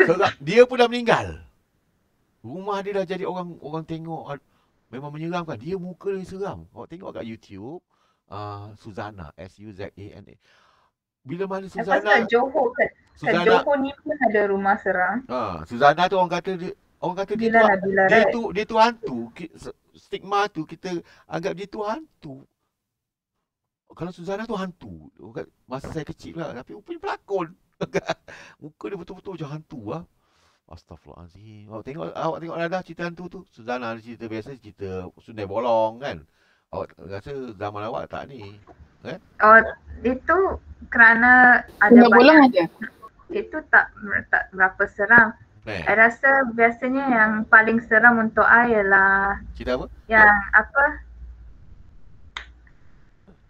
Seram. Dia pun dah meninggal. Rumah dia dah jadi orang orang tengok ah, memang menyeramkan. Dia muka dia seram. Kau tengok kat YouTube uh, Suzana S U Z A N A. Bila mana Suzana? Kat Johor kan-, kan. Suzana, Johor ni pun ada rumah seram. Ha, uh, Suzana tu orang kata dia orang kata dia, bila tu, lah, dia tu dia tu hantu. Stigma tu kita anggap dia tu hantu. Kalau Suzana tu hantu, masa saya kecil lah. Tapi rupanya pelakon. *laughs* Muka dia betul-betul macam hantu lah. Astaghfirullahaladzim. Awak tengok awak tengok ada cerita hantu tu. Sudahlah cerita biasa cerita Sunda Bolong kan. Awak rasa zaman awak tak ni? Kan? Oh, itu kerana ada Sunda Bolong aja, Itu tak tak berapa seram. Eh. rasa biasanya yang paling seram untuk I ialah Cerita apa? Yang oh. apa?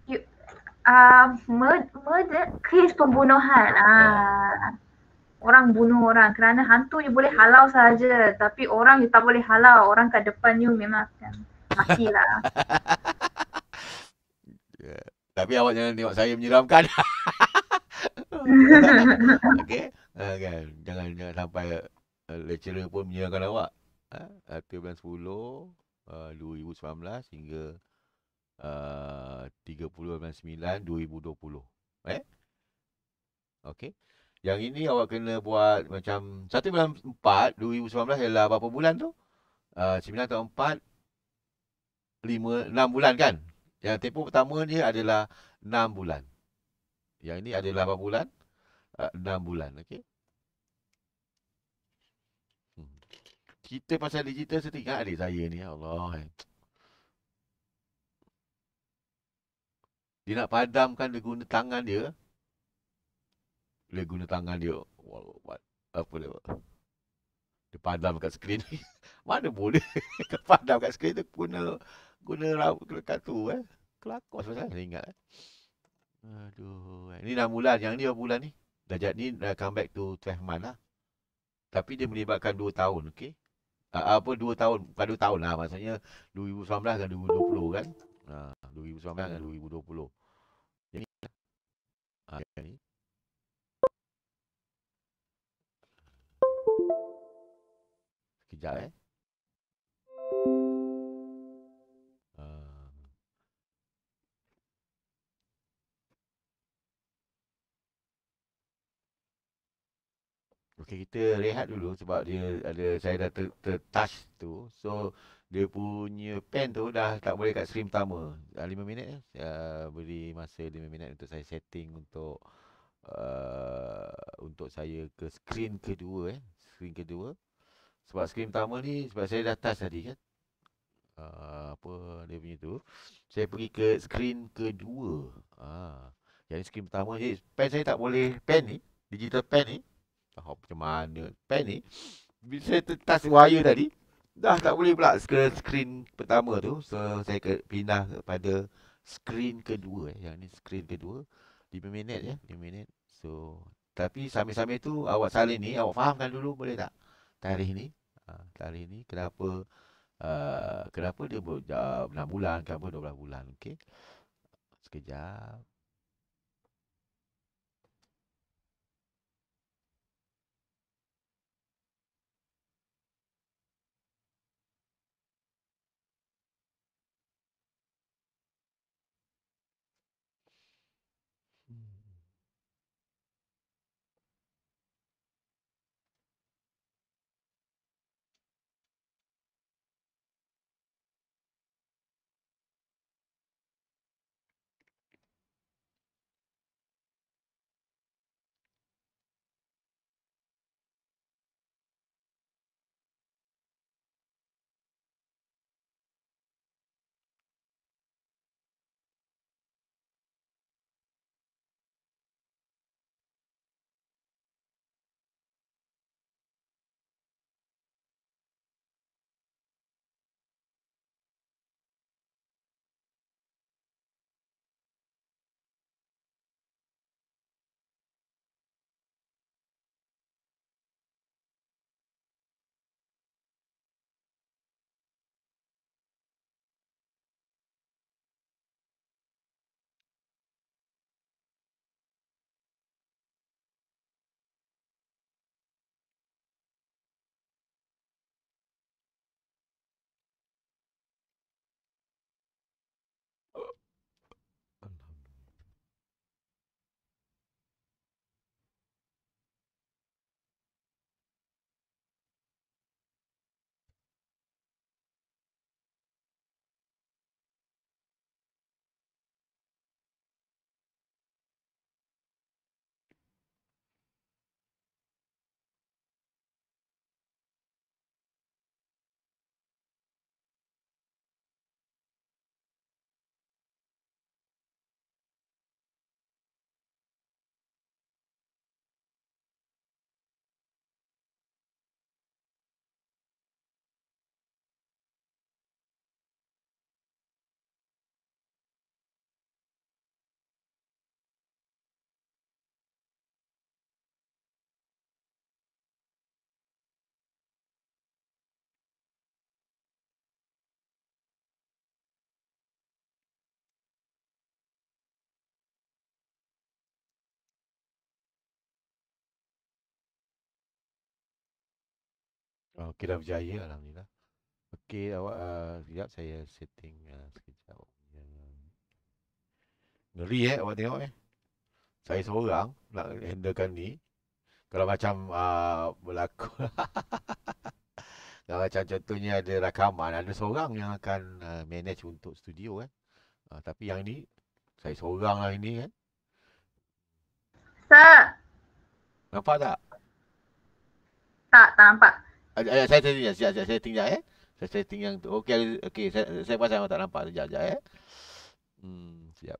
You, uh, ah, murder, murder, kes pembunuhan. Ah. Eh orang bunuh orang kerana hantu je boleh halau saja tapi orang je tak boleh halau orang kat depan you memang akan matilah *laughs* ya. tapi awak jangan tengok saya menyeramkan *laughs* okey uh, kan jangan jangan sampai uh, lecturer pun menyeramkan awak uh, 2010 uh, 2019 hingga uh, 30 2019 2020 eh okey yang ini awak kena buat macam 1 bulan 4 2019 ialah berapa bulan tu? Uh, 9 tahun 4 5, 6 bulan kan? Yang tempoh pertama ni adalah 6 bulan. Yang ini adalah berapa bulan? Uh, ah, 6 bulan. Okay. Kita hmm. pasal digital setingkat adik saya ni. Ya Allah. Eh. Dia nak padamkan dia guna tangan dia boleh guna tangan dia. Wow, Apa dia? Dia padam kat skrin ni. *laughs* Mana boleh *laughs* padam kat skrin tu guna guna rambut dekat tu eh. Kelakor sebenarnya saya ingat eh. Aduh. Ini eh. dah bulan. Yang ni dah bulan ni. Dah jat ni dah come back to 12 month lah. Tapi dia melibatkan 2 tahun. Okay. Uh, ah, apa 2 tahun. Bukan 2 tahun lah. Maksudnya 2019 dan 2020 kan. Uh, ah, 2019 dan 2020. Jadi. Uh, ah, ini. Kejap eh. Um, okay, kita rehat dulu sebab dia ada saya dah ter, ter touch tu. So dia punya pen tu dah tak boleh kat stream pertama. 5 ah, minit eh. Saya beri masa 5 minit untuk saya setting untuk uh, untuk saya ke screen kedua eh. Screen kedua. Sebab skrin pertama ni Sebab saya dah touch tadi kan uh, Apa dia punya tu Saya pergi ke skrin kedua uh, ah, Jadi skrin pertama ni Pen saya tak boleh Pen ni Digital pen ni Tak oh, macam mana Pen ni Bila saya touch wire tadi Dah tak boleh pula skrin, skrin pertama tu So saya ke, pindah kepada Skrin kedua eh. Yang ni skrin kedua 5 minit ya 5 minit So tapi sambil-sambil tu awak salin ni awak fahamkan dulu boleh tak? tarikh ni uh, tarikh ni kenapa uh, kenapa dia buat uh, 6 bulan ke apa 12 bulan okey sekejap Oh, lah lah. Okey dah berjaya alhamdulillah. Okay, awak uh, sekejap saya setting uh, sekejap. Ngeri eh awak tengok eh. Saya seorang nak handlekan ni. Kalau macam uh, berlaku. *laughs* Kalau macam contohnya ada rakaman. Ada seorang yang akan uh, manage untuk studio kan. Eh? Uh, tapi yang ni saya seorang lah ini kan. Eh? Sir. Nampak tak? Tak, tak nampak. Ay, ay, saya setting eh. saya, saya, saya setting eh. Saya setting yang tu. Okey, okey. Saya, saya pasang tak nampak sekejap, sekejap eh. Hmm, siap.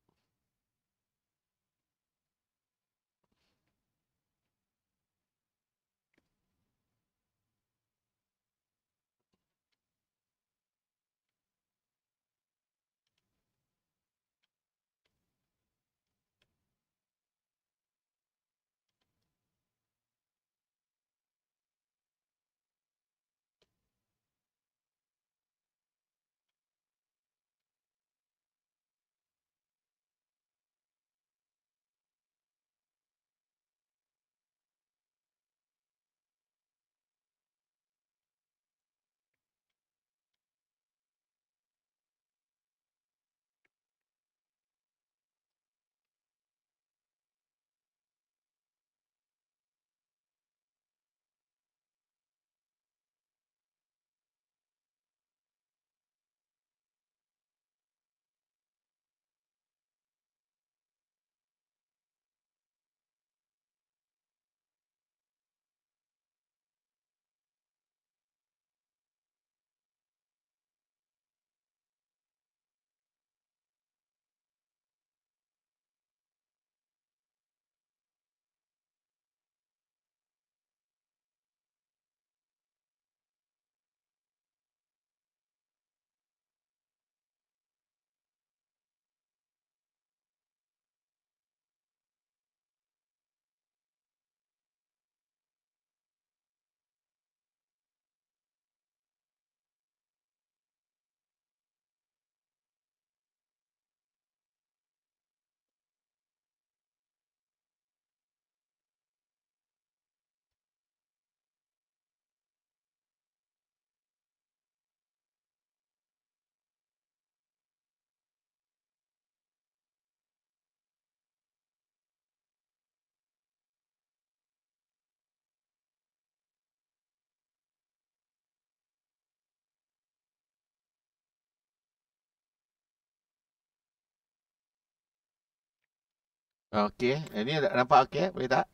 Okey, ini nampak okey, boleh tak?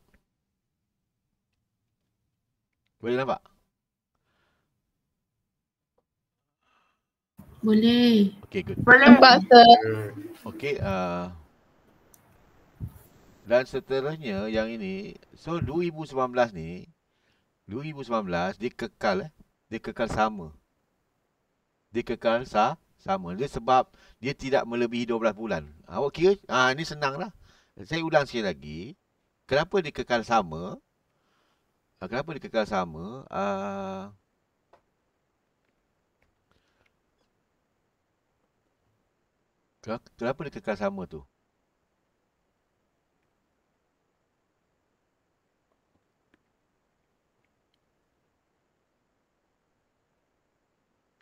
Boleh nampak? Boleh. Okey, good. Boleh. Nampak, sir. Okey, uh, dan seterusnya yang ini, so 2019 ni, 2019 dia kekal eh. Dia kekal sama. Dia kekal sah, sama. Dia sebab dia tidak melebihi 12 bulan. Awak kira? Ah, ini senang lah. Saya ulang sekali lagi. Kenapa dia kekal sama? Ah, kenapa dia kekal sama? Ah, kenapa dia kekal sama tu?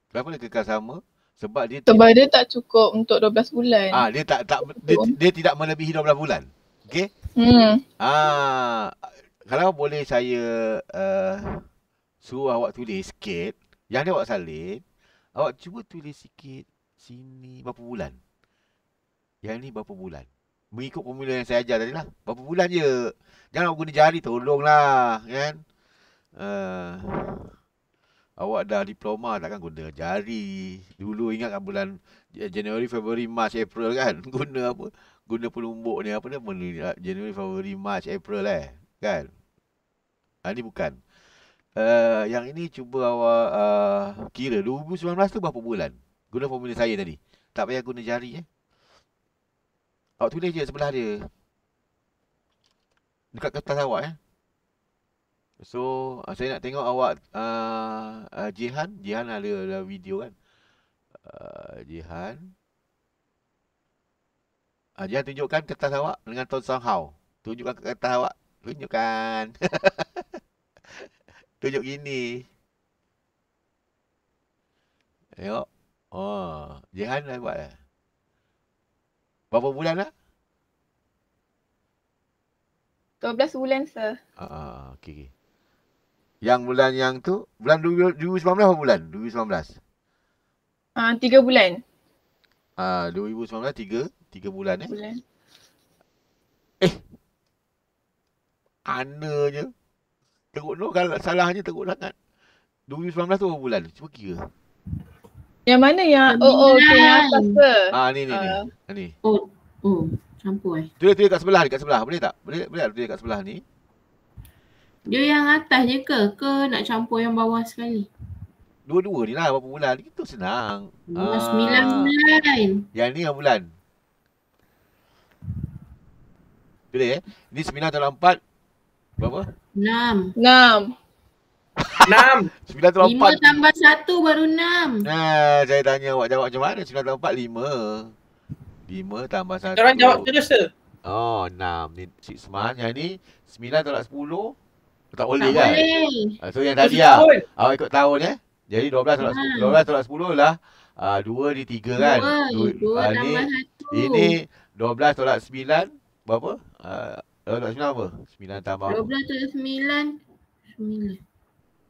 Kenapa dia kekal sama? Sebab dia Sebab dia tak cukup untuk 12 bulan. Ah dia tak tak dia, dia tidak melebihi 12 bulan. Okey? Hmm. Ah kalau boleh saya uh, suruh awak tulis sikit yang dia awak salin, awak cuba tulis sikit sini berapa bulan. Yang ni berapa bulan? Mengikut formula yang saya ajar tadi lah. Berapa bulan je? Jangan awak guna jari tolonglah, kan? Uh, Awak dah diploma takkan guna jari. Dulu ingat kan bulan Januari, Februari, Mac, April kan. *laughs* Guna apa? Guna pelumbuk ni apa dia? Ah, Januari, Februari, Mac, April eh. Kan? Ha, ah, ini bukan. Uh, yang ini cuba awak uh, kira. 2019 tu berapa bulan? Guna formula saya tadi. Tak payah guna jari eh. Awak tulis je sebelah dia. Dekat kertas awak eh. So ah, saya nak tengok awak uh, uh, Jihan Jihan ada, ada video kan uh, Jihan uh, Jihan tunjukkan kertas awak dengan Tuan Song Hao Tunjukkan kertas awak Tunjukkan *laughs* Tunjuk gini Tengok oh, Jihan dah buat eh? Berapa bulan lah 12 bulan sir Ah, uh, Okay, okay. Yang bulan yang tu, bulan 2019 apa bulan? 2019. Ah uh, Tiga bulan. Ah uh, 2019 tiga tiga bulan eh. Bulan. Eh. Ana je. Teruk no kalau salahnya teruk sangat. 2019 tu apa bulan? Cuma kira. Yang mana yang oh oh okay, yang atas ke? Ah ni ni ni. Uh, ni. Oh oh campur eh. Tu dia kat sebelah ni kat sebelah. Boleh tak? Boleh boleh tak tu kat sebelah ni? Ah dia yang atas je ke? Ke nak campur yang bawah sekali? Dua-dua ni lah berapa bulan. Itu senang. Ah, ah. Sembilan bulan. Yang ni berapa bulan? Bila eh? Ni sembilan tolak empat. Berapa? Enam. Enam. Enam. *laughs* Sembilan tolak empat. Lima tambah satu baru enam. Nah, saya tanya awak jawab macam mana? Sembilan tolak empat, lima. Lima tambah satu. Orang jawab terus ke? Oh, enam. Ni Cik Semahan yang ni. Sembilan tolak sepuluh. Tak, tak boleh kan? Tak boleh. So yang tadi lah. Awak ah, ikut tahun eh. Jadi 12 lah, ah. lah, lah. ah, kan. tolak ha. 10. Eh, tolak 10 lah. dua 2 di 3 kan? 2, 2 tambah uh, Ini, ini 12 tolak 9. Berapa? 12 tolak 9 apa? 9 tambah 12 tolak 9. 9.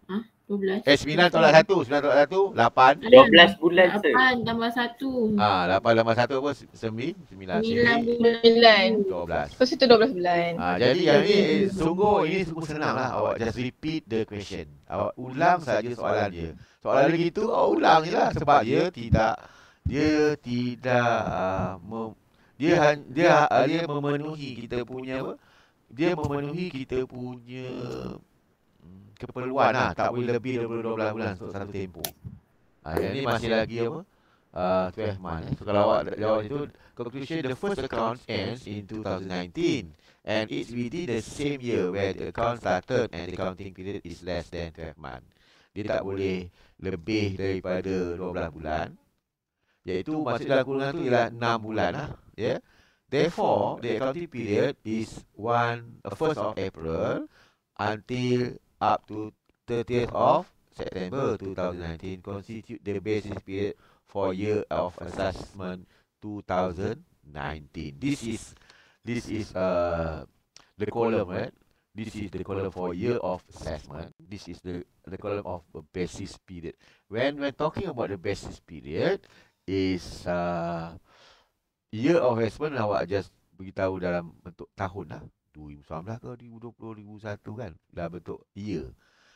Ha? 12. Eh 9 tolak 1, 9 tolak 1, 8. 12 bulan sir. 8 tambah 1. Ah, 8 tambah 1 apa? 9, 9. 9 bulan. 12. Pasal tu 12 bulan. Ah, ha, jadi yang ni sungguh ini sungguh senang lah Awak just repeat the question. Awak ulang saja soalan dia. Soalan lagi tu awak ulang jelah sebab dia tidak dia tidak ah, dia, dia dia dia memenuhi kita punya apa? Dia memenuhi kita punya keperluan lah tak boleh lebih daripada 12 bulan untuk satu tempoh ha, yang ni masih lagi apa uh, ah, 12 month so kalau awak jawab itu conclusion the first account ends in 2019 and it's within the same year where the account started and the accounting period is less than 12 month dia tak boleh lebih daripada 12 bulan iaitu masih dalam kurungan tu ialah 6 bulan lah ya yeah? Therefore, the accounting period is one uh, first of April until up to 30th of September 2019 constitute the basis period for year of assessment 2019. This is this is uh, the column, right? This is the column for year of assessment. This is the the column of the basis period. When when talking about the basis period, is uh, year of assessment. Lah, awak just beritahu dalam bentuk tahun lah. 2019 ke 2020, 2021 kan dalam bentuk year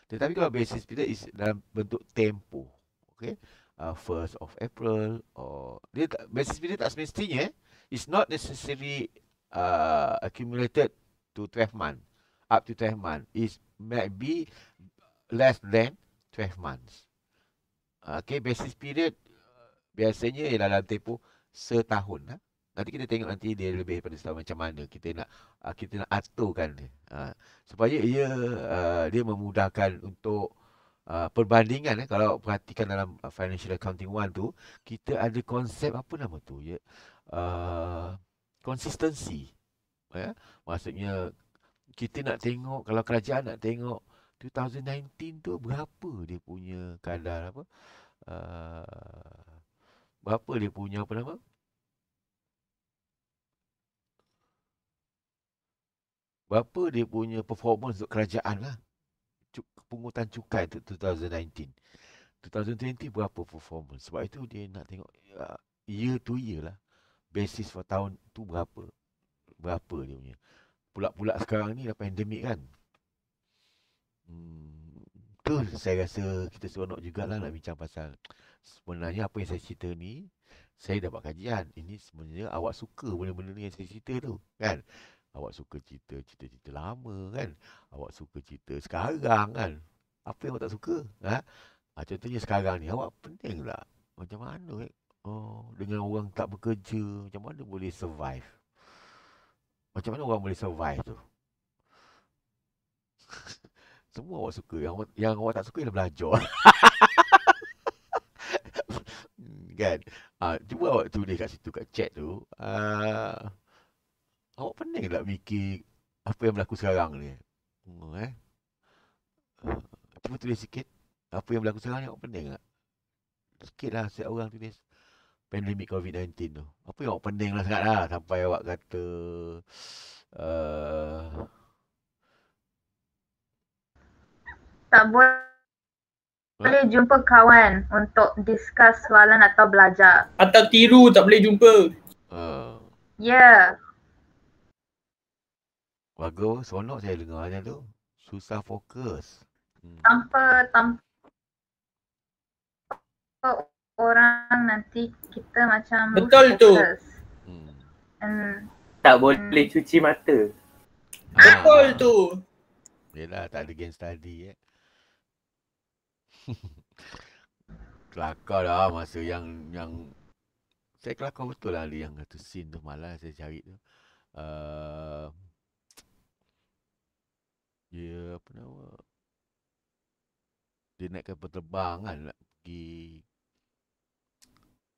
Tetapi kalau basis period is dalam bentuk tempo Okay uh, First of April or dia tak, Basis period tak semestinya eh? It's not necessary uh, accumulated to 12 month Up to 12 month It might be less than 12 months Okay, basis period uh, biasanya dalam tempoh setahun lah. Nanti kita tengok nanti dia lebih pada setahun macam mana kita nak uh, kita nak aturkan dia. Uh, supaya ia uh, dia memudahkan untuk uh, perbandingan eh, kalau perhatikan dalam financial accounting one tu kita ada konsep apa nama tu ya konsistensi ya maksudnya kita nak tengok kalau kerajaan nak tengok 2019 tu berapa dia punya kadar apa uh, berapa dia punya apa nama berapa dia punya performance untuk kerajaan lah. Pungutan cukai tu 2019. 2020 berapa performance. Sebab itu dia nak tengok ya, year to year lah. Basis for tahun tu berapa. Berapa dia punya. Pulak-pulak sekarang ni dah pandemik kan. Hmm, tu saya rasa kita seronok jugalah nak bincang pasal sebenarnya apa yang saya cerita ni saya dapat kajian ini sebenarnya awak suka benda-benda ni yang saya cerita tu kan Awak suka cerita cerita-cerita lama kan? Awak suka cerita sekarang kan? Apa yang awak tak suka? Ha? Ah, contohnya sekarang ni, awak penting tak? Macam mana eh? Oh, dengan orang tak bekerja, macam mana boleh survive? Macam mana orang boleh survive tu? *laughs* Semua awak suka. Yang, yang awak tak suka ialah belajar. *laughs* Hmm, kan? Ha, cuba awak tulis kat situ, kat chat tu. Uh, Awak pening tak fikir apa yang berlaku sekarang ni? Hmm, eh? Cuba tulis sikit. Apa yang berlaku sekarang ni awak pening tak? Sikit lah setiap orang tulis. Pandemik COVID-19 tu. Apa yang awak pening lah sangat lah. Sampai awak kata... Uh... Tak boleh. Boleh jumpa kawan untuk discuss soalan atau belajar. Atau tiru tak boleh jumpa. Uh... Ya. Yeah. Bagus, seronok saya dengar macam tu. Susah fokus. Hmm. Tanpa, tanpa orang nanti kita macam Betul tu. Hmm. Tak boleh hmm. cuci mata. Ah. Betul tu. Yelah, tak ada game study eh. *laughs* kelakar lah masa yang yang saya kelakar betul lah yang tu scene tu malah saya cari tu. Uh, dia apa nama dia naik kapal terbang nak pergi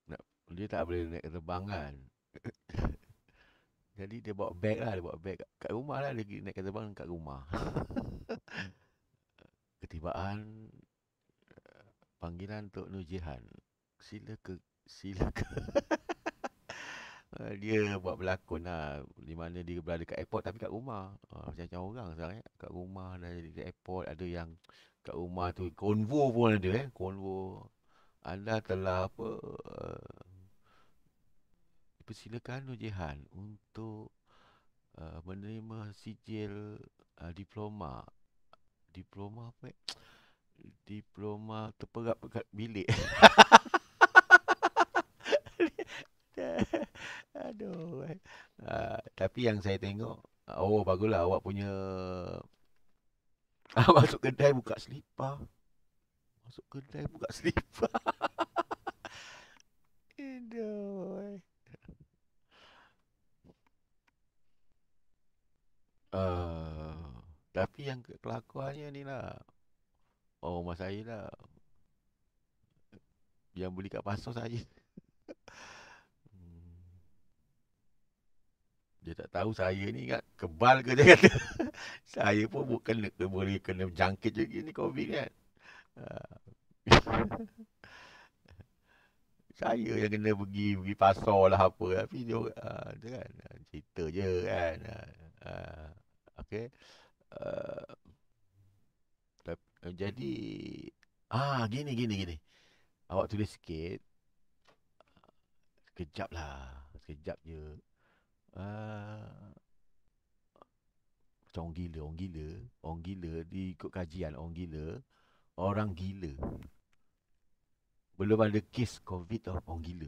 nak dia tak boleh naik penerbangan. *coughs* jadi dia bawa beg lah dia bawa beg kat rumah lah dia pergi naik penerbangan terbang kat rumah *coughs* ketibaan panggilan untuk Nujihan sila ke sila ke *laughs* Eh, dia buat berlakon lah di mana dia berada kat airport tapi kat rumah uh, macam-macam orang sekarang eh kat rumah dan di airport ada yang kat rumah tu konvo pun ada eh konvo anda telah apa uh, dipersilakan Nujihan untuk uh, menerima sijil uh, diploma diploma apa eh? diploma terperap dekat bilik *laughs* Aduh. Uh, tapi yang saya tengok, oh baguslah awak punya *laughs* awak masuk kedai buka selipar. Masuk kedai buka selipar. *laughs* Aduh. Uh, tapi yang kelakuannya ni lah Oh rumah saya lah Yang beli kat pasar saya Dia tak tahu saya ni ingat kan, kebal ke *laughs* dia kata. saya pun bukan kena, boleh kena jangkit lagi ni COVID kan. Ha. *laughs* saya yang kena pergi pergi pasar lah apa tapi dia uh, dia kan ha, cerita je kan uh, okey uh, jadi ah gini gini gini awak tulis sikit kejap lah kejap je macam ah, orang gila Orang gila Orang gila Di ikut kajian Orang gila Orang gila Belum ada kes COVID tau Orang gila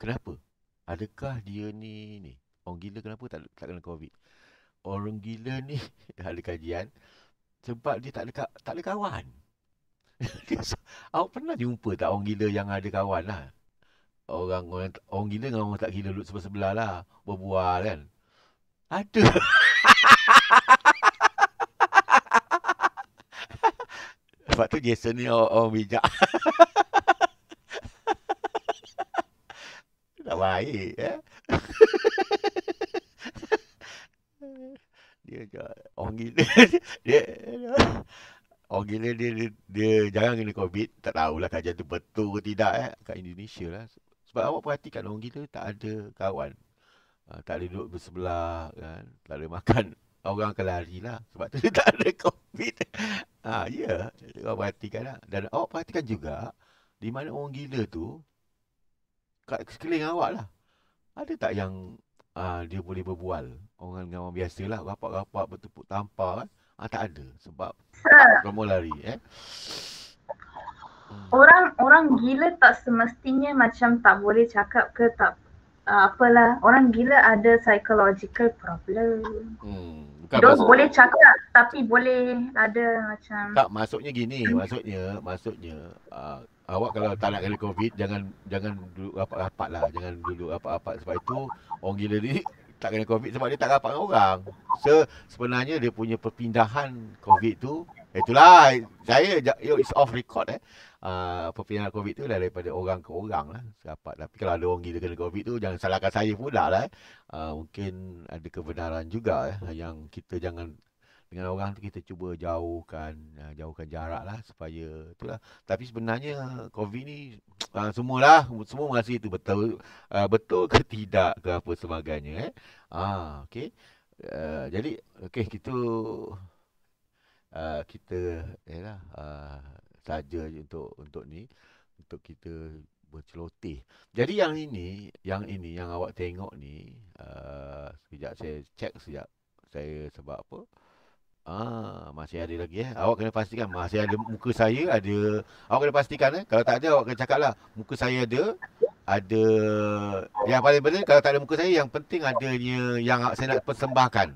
Kenapa? Adakah dia ni ni? Orang gila kenapa tak, tak kena COVID? Orang gila ni *laughs* ada kajian sebab dia tak ada, tak ada kawan. *laughs* Awak pernah jumpa tak orang gila yang ada kawan lah? orang orang, orang gila dengan orang tak gila duduk sebelah-sebelah lah. Berbual kan. Ada. Sebab *laughs* tu Jason ni orang, orang bijak. tak *laughs* baik. Eh? *laughs* dia orang gila. dia, dia, orang gila dia, dia, dia jarang kena COVID. Tak tahulah kajian tu betul ke tidak. Eh? Kat Indonesia lah. Sebab awak perhatikan orang kita tak ada kawan. Uh, tak ada duduk bersebelah kan. Tak ada makan. *laughs* Orang akan lari lah. Sebab tu tak ada COVID. Ha, *laughs* ya. Yeah. Awak perhatikan lah. Dan awak perhatikan juga. Di mana orang gila tu. Kat sekeliling awak lah. Ada tak yang uh, dia boleh berbual? Orang dengan orang biasa lah. Rapat-rapat bertepuk tampar kan. Ha, tak ada. Sebab ha. kamu lari. Eh? Ah. orang orang gila tak semestinya macam tak boleh cakap ke tak uh, apalah orang gila ada psychological problem hmm bukan Dos boleh cakap lah, tapi boleh ada macam tak maksudnya gini maksudnya maksudnya uh, awak kalau tak nak kena covid jangan jangan duduk rapat-rapat lah jangan duduk rapat-rapat sebab itu orang gila ni tak kena covid sebab dia tak rapat dengan orang so, sebenarnya dia punya perpindahan covid tu itulah saya yo it's off record eh Ah, perpindahan COVID tu lah daripada orang ke orang lah. Sahabat. Tapi kalau ada orang gila kena COVID tu, jangan salahkan saya pula lah. Uh, mungkin ada kebenaran juga eh, yang kita jangan dengan orang tu kita cuba jauhkan uh, jauhkan jarak lah supaya itulah. Tapi sebenarnya COVID ni uh, *tsk* semualah, semua masih itu betul uh, betul ke tidak ke apa sebagainya. Eh? Ah, uh, okay. Uh, jadi, okay, kita uh, kita, ya lah, uh, saja untuk untuk ni untuk kita berceloteh. Jadi yang ini, yang ini yang awak tengok ni uh, sekejap saya check sejak saya sebab apa? Ah, masih ada lagi eh. Awak kena pastikan masih ada muka saya ada. Awak kena pastikan eh. Kalau tak ada awak kena cakaplah muka saya ada. Ada yang paling penting kalau tak ada muka saya yang penting adanya yang saya nak persembahkan.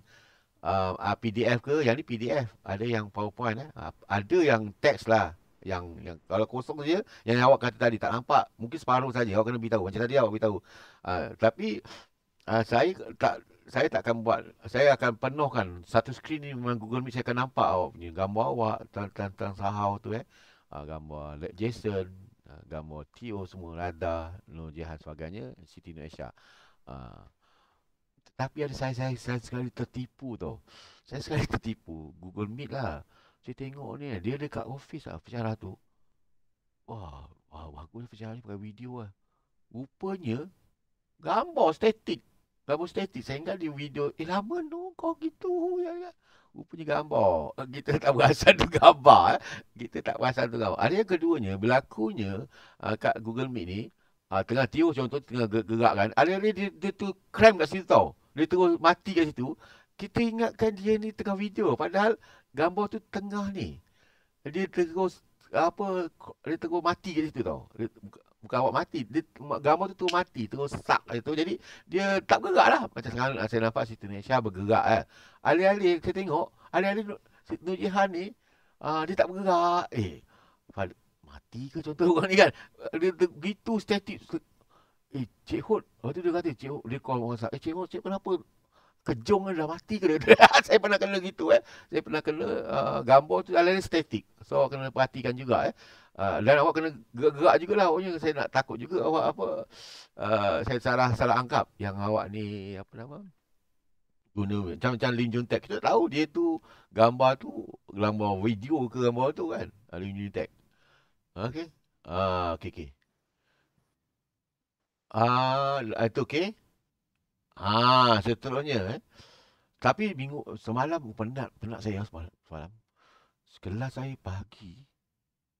Uh, ah, ah, PDF ke? Yang ni PDF. Ada yang PowerPoint eh. Ah, ada yang teks lah yang yang kalau kosong saja yang awak kata tadi tak nampak mungkin separuh saja awak kena beritahu macam tadi awak beritahu uh, tapi uh, saya tak saya tak akan buat saya akan penuhkan satu skrin ni memang Google Meet saya akan nampak awak punya gambar awak tentang sahau tu eh uh, gambar Led Jason uh, gambar Tio semua ada, Nur Jihan sebagainya Siti Nur Aisyah uh, tapi ada saya, saya saya sekali tertipu tau saya sekali *laughs* tertipu Google Meet lah saya tengok ni Dia dekat office lah Pencara tu Wah Wah bagus pencara ni Pakai video lah Rupanya Gambar statik Gambar statik Saya ingat dia video Eh lama tu Kau gitu ya, ya. Rupanya gambar ah, Kita tak perasan tu gambar eh. Kita tak perasan tu gambar Ada yang keduanya Berlakunya uh, Kat Google Meet ni ah, Tengah tiup contoh Tengah gerak kan Ada dia, dia, dia tu Cram kat situ tau Dia terus mati kat situ kita ingatkan dia ni tengah video padahal gambar tu tengah ni. Dia terus apa dia terus mati kat tu tau. Dia, bukan, awak mati, dia gambar tu terus mati, terus sak gitu. Jadi dia tak bergerak lah. Macam sekarang ah, saya nampak Siti Nesha bergerak eh. Alih-alih saya tengok, alih-alih Siti Nujihan ni uh, dia tak bergerak. Eh, mati ke contoh orang ni kan? Dia begitu statik. Eh, Cik Hud. Lepas tu dia kata, Cik Hud, dia call orang sak. Eh, Cik Hud, Cik kenapa Kejong kan, dah mati ke *laughs* saya pernah kena gitu eh saya pernah kena uh, gambar tu alien static so awak kena perhatikan juga eh uh, dan awak kena gerak-gerak jugalah awaknya saya nak takut juga awak apa uh, saya salah salah anggap yang awak ni apa nama guna macam macam Lin Jun Tech kita tahu dia tu gambar tu gambar video ke gambar tu kan ah, Lin Jun Tech ah, okey ah uh, okey okey ah uh, itu okey Ah, seterusnya eh. Tapi minggu semalam oh, penat, penat saya semalam. semalam. Kelas saya pagi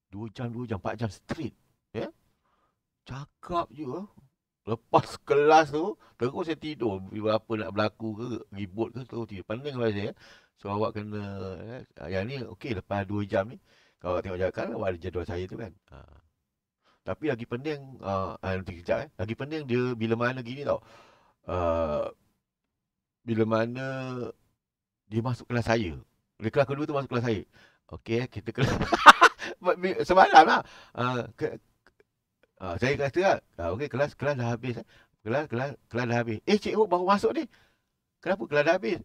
2 jam 2 jam 4 jam straight, ya. Yeah? Cakap je oh. Lepas kelas tu, terus saya tidur. Bila apa nak berlaku ke, ribut ke, terus tidur. Pandang kepada saya. Eh. So, awak kena, ya yang ni, okey, lepas dua jam ni, kalau awak tengok jadual, awak ada jadual saya tu kan. Ha. Tapi lagi pening, uh, ah, ah, nanti kejap eh. Lagi pening dia bila mana gini tau. Uh, bila mana dia masuk kelas saya. Dia kelas kedua tu masuk kelas saya. Okey, kita kelas. *laughs* Semalam lah. Uh, ke, uh, saya kata lah. Uh, Okey, kelas, kelas dah habis. Eh. Kelas, kelas, kelas dah habis. Eh, cikgu oh, baru masuk ni. Kenapa kelas dah habis?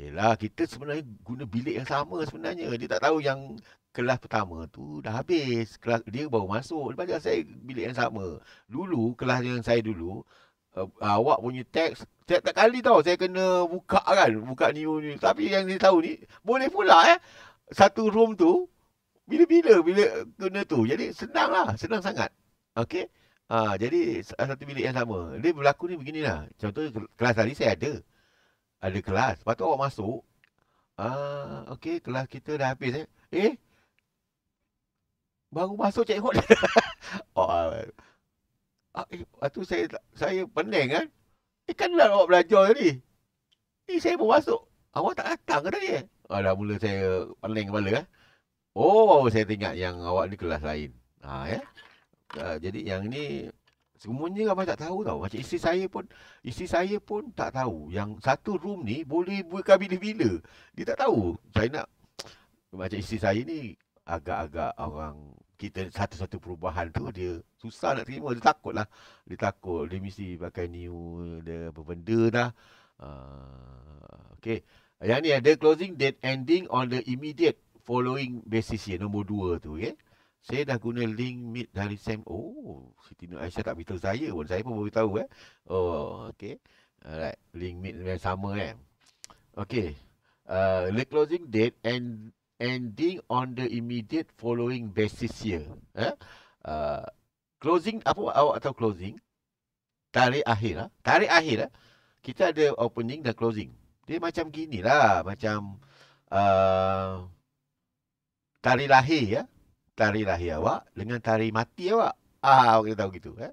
Yelah, kita sebenarnya guna bilik yang sama sebenarnya. Dia tak tahu yang kelas pertama tu dah habis. Kelas dia baru masuk. Dia saya bilik yang sama. Dulu, kelas yang saya dulu, Uh, uh, awak punya teks setiap kali tau saya kena buka kan buka ni ni tapi yang dia tahu ni boleh pula eh satu room tu bila-bila bila kena tu jadi senang lah, senang sangat okey ha, ah, jadi satu bilik yang sama dia berlaku ni beginilah contoh kelas hari saya ada ada kelas lepas tu awak masuk ah okey kelas kita dah habis eh eh baru masuk cikgu *laughs* oh ah, Ah, eh, saya saya pening kan. Eh, kan dah awak belajar tadi. Ni eh, saya pun masuk. Awak tak datang ke tadi? Eh? Ah, dah mula saya pening kepala kan. Oh, saya teringat yang awak ni kelas lain. Ha, ah, ya. Ah, jadi yang ni semuanya ramai tak tahu tau. Macam isteri saya pun isteri saya pun tak tahu yang satu room ni boleh buka bila-bila. Dia tak tahu. Saya nak macam isteri saya ni agak-agak orang kita satu-satu perubahan tu dia susah nak terima dia takut lah dia takut dia mesti pakai new dia apa benda dah uh, ah, okay yang ni ada closing date ending on the immediate following basis year nombor 2 tu okay saya dah guna link meet dari Sam oh Siti Nur Aisyah tak beritahu saya pun saya pun beritahu eh oh okay alright link meet yang sama eh okay uh, ah, the closing date and ending on the immediate following basis year. Eh? Uh, closing, apa awak tahu closing? Tarikh akhir. Eh? Ah. Tarikh akhir. Eh? Kita ada opening dan closing. Dia macam gini lah. Macam uh, tarikh lahir. ya, Tarikh lahir awak dengan tarikh mati awak. Ah, awak kena tahu gitu. Eh?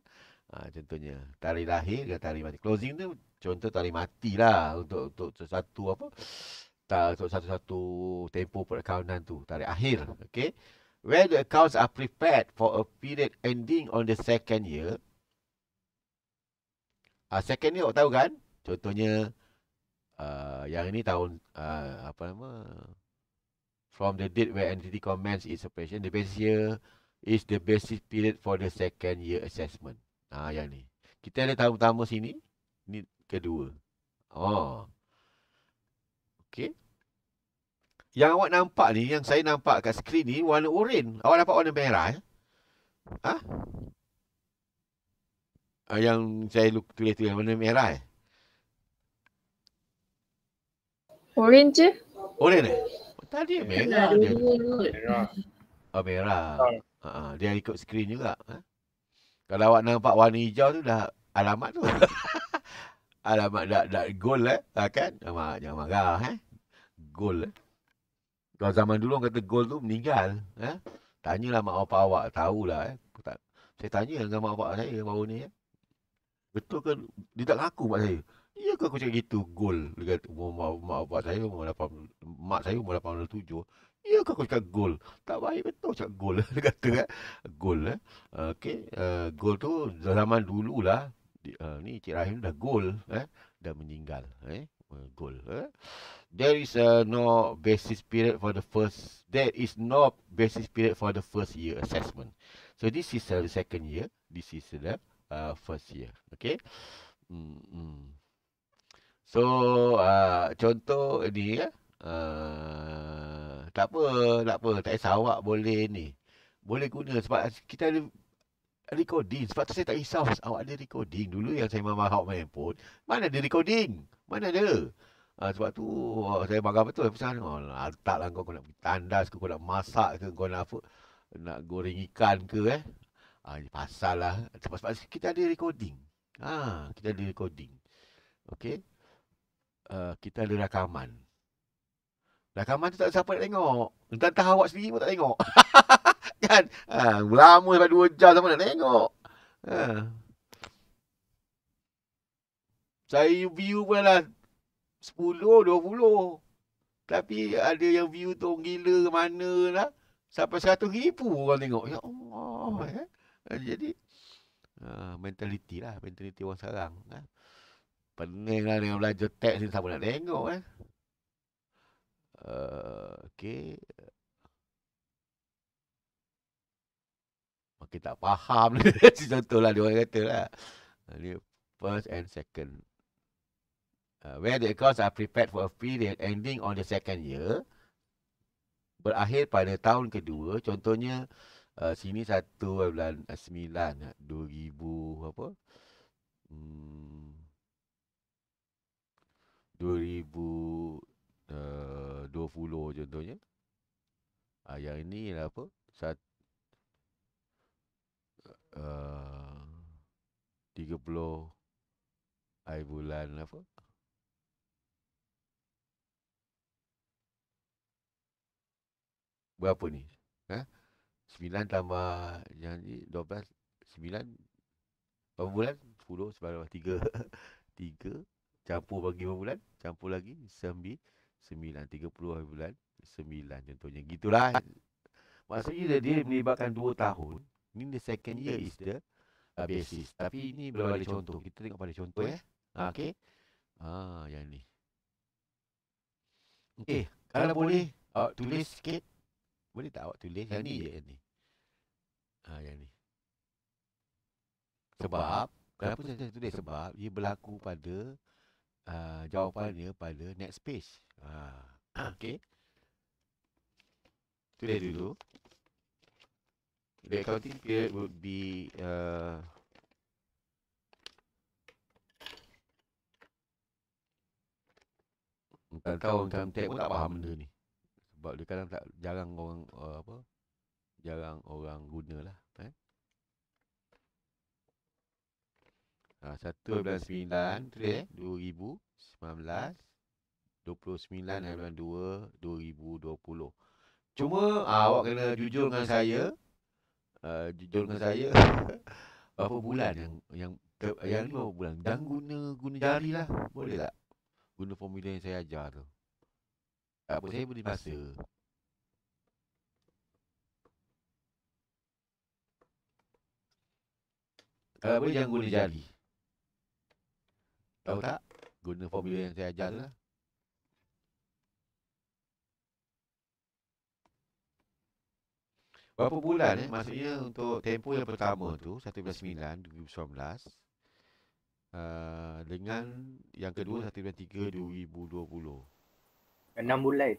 Ah, contohnya, tarikh lahir dengan tarikh mati. Closing tu contoh tarikh mati lah. Untuk, untuk sesuatu apa untuk satu-satu tempo perakaunan tu tarik akhir okay when the accounts are prepared for a period ending on the second year uh, second year awak tahu kan contohnya uh, yang ini tahun uh, apa nama from the date where entity commence its operation the basis year is the basis period for the second year assessment ah uh, yang ni kita ada tahun pertama sini ni kedua oh Okey. Yang awak nampak ni, yang saya nampak kat skrin ni warna urin. Awak dapat warna merah eh? Ha? ha? Yang saya look, tulis tu warna merah eh? Urin je. Urin eh? Oh, tadi merah. Merah. Dia. merah. Oh, merah. Ha, dia ikut skrin juga. Ha? Kalau awak nampak warna hijau tu dah alamat tu. *laughs* Alamak, dah, dah gol eh. Ha, kan? Alamak, jangan marah eh. gol eh. Kalau zaman dulu kata gol tu meninggal. Eh? Tanyalah mak bapak awak. Tahulah eh. Saya tanya dengan mak bapak saya baru ni. Eh? Betul kan? Dia tak laku mak saya. Ya ke aku cakap gitu? gol. Dekat umur mak, bapak saya umur 8, Mak saya umur 87. Ya ke aku cakap gol. Tak baik betul cakap gol *laughs* Dia kata kan. Goal. Eh? Okay. Uh, eh, goal tu zaman dulu lah uh, ni Cik Rahim dah goal eh dah meninggal eh, eh gol. eh? there is uh, no basis period for the first there is no basis period for the first year assessment so this is uh, the second year this is the uh, first year okay mm-hmm. so uh, contoh ni ya eh? uh, tak apa tak apa tak kisah awak boleh ni boleh guna sebab kita ada recording sebab tu saya tak risau awak ada recording dulu yang saya memang hawk main handphone mana ada recording mana ada ha, sebab tu oh, saya marah betul saya pesan oh, lah, tak kau, kau nak tandas kau nak masak ke kau nak apa nak goreng ikan ke eh ha, pasal lah sebab, sebab kita ada recording ha, kita ada recording Okay uh, kita ada rakaman rakaman tu tak ada siapa nak tengok entah-entah awak sendiri pun tak tengok *laughs* kan. Ha, lama sampai dua jam sama nak tengok. Ha. Saya view pun lah sepuluh, dua puluh. Tapi ada yang view tu gila ke mana lah. Sampai seratus ribu orang tengok. Ya Allah. Eh? Ha, jadi, ha, mentaliti lah. Mentaliti orang sekarang. Ha. Pening lah dengan belajar teks ni. Siapa nak tengok eh. Uh, okay. makin tak faham *laughs* Si contoh lah dia orang kata lah Ini first and second uh, Where the accounts are prepared for a period ending on the second year Berakhir pada tahun kedua Contohnya uh, sini satu bulan uh, sembilan uh, Dua ribu apa hmm. Dua ribu uh, dua puluh contohnya uh, Yang ini lah apa satu Eh, tiga puluh, air bulan apa berapa ni ha Sembilan tambah janji 12 9 berapa bulan 10 sebelah tiga, *laughs* tiga campur bagi berapa bulan campur lagi sembilan tiga puluh hari bulan sembilan contohnya gitulah maksudnya dia melibatkan dua tahun ini the second year is the uh, basis. Tapi ini belum ada contoh. Kita tengok pada contoh ya. Ha, okay. Ah, ha, yang ni. Eh, okay. Kalau boleh, awak tulis sikit. Boleh tak awak tulis? Yang, yang ni je ni. Ha, yang ni. Sebab, kenapa saya tulis? Sebab ia berlaku pada uh, ah, jawapannya pada next page. Ha. *coughs* Okay. Tulis dulu the accounting period would be uh, kau orang time tag pun tak faham benda ni sebab dia kadang tak jarang orang uh, apa jarang orang gunalah eh. ah, Satu bulan eh? sembilan, dua ribu sembilan belas, dua puluh sembilan bulan dua, dua ribu dua puluh. Cuma ah, awak kena jujur dengan saya, Eh, jujur dengan saya *laughs* berapa bulan yang yang yang ni lima bulan dan guna guna jari lah boleh tak lah. guna formula yang saya ajar tu apa saya beri masa Uh, boleh jangan eh, guna jari Tahu tak? Guna formula yang saya ajar lah Berapa bulan eh? eh? Maksudnya untuk tempoh yang pertama tu 1.9.2019 uh, eh, Dengan yang kedua satu 1.3.2020 6 bulan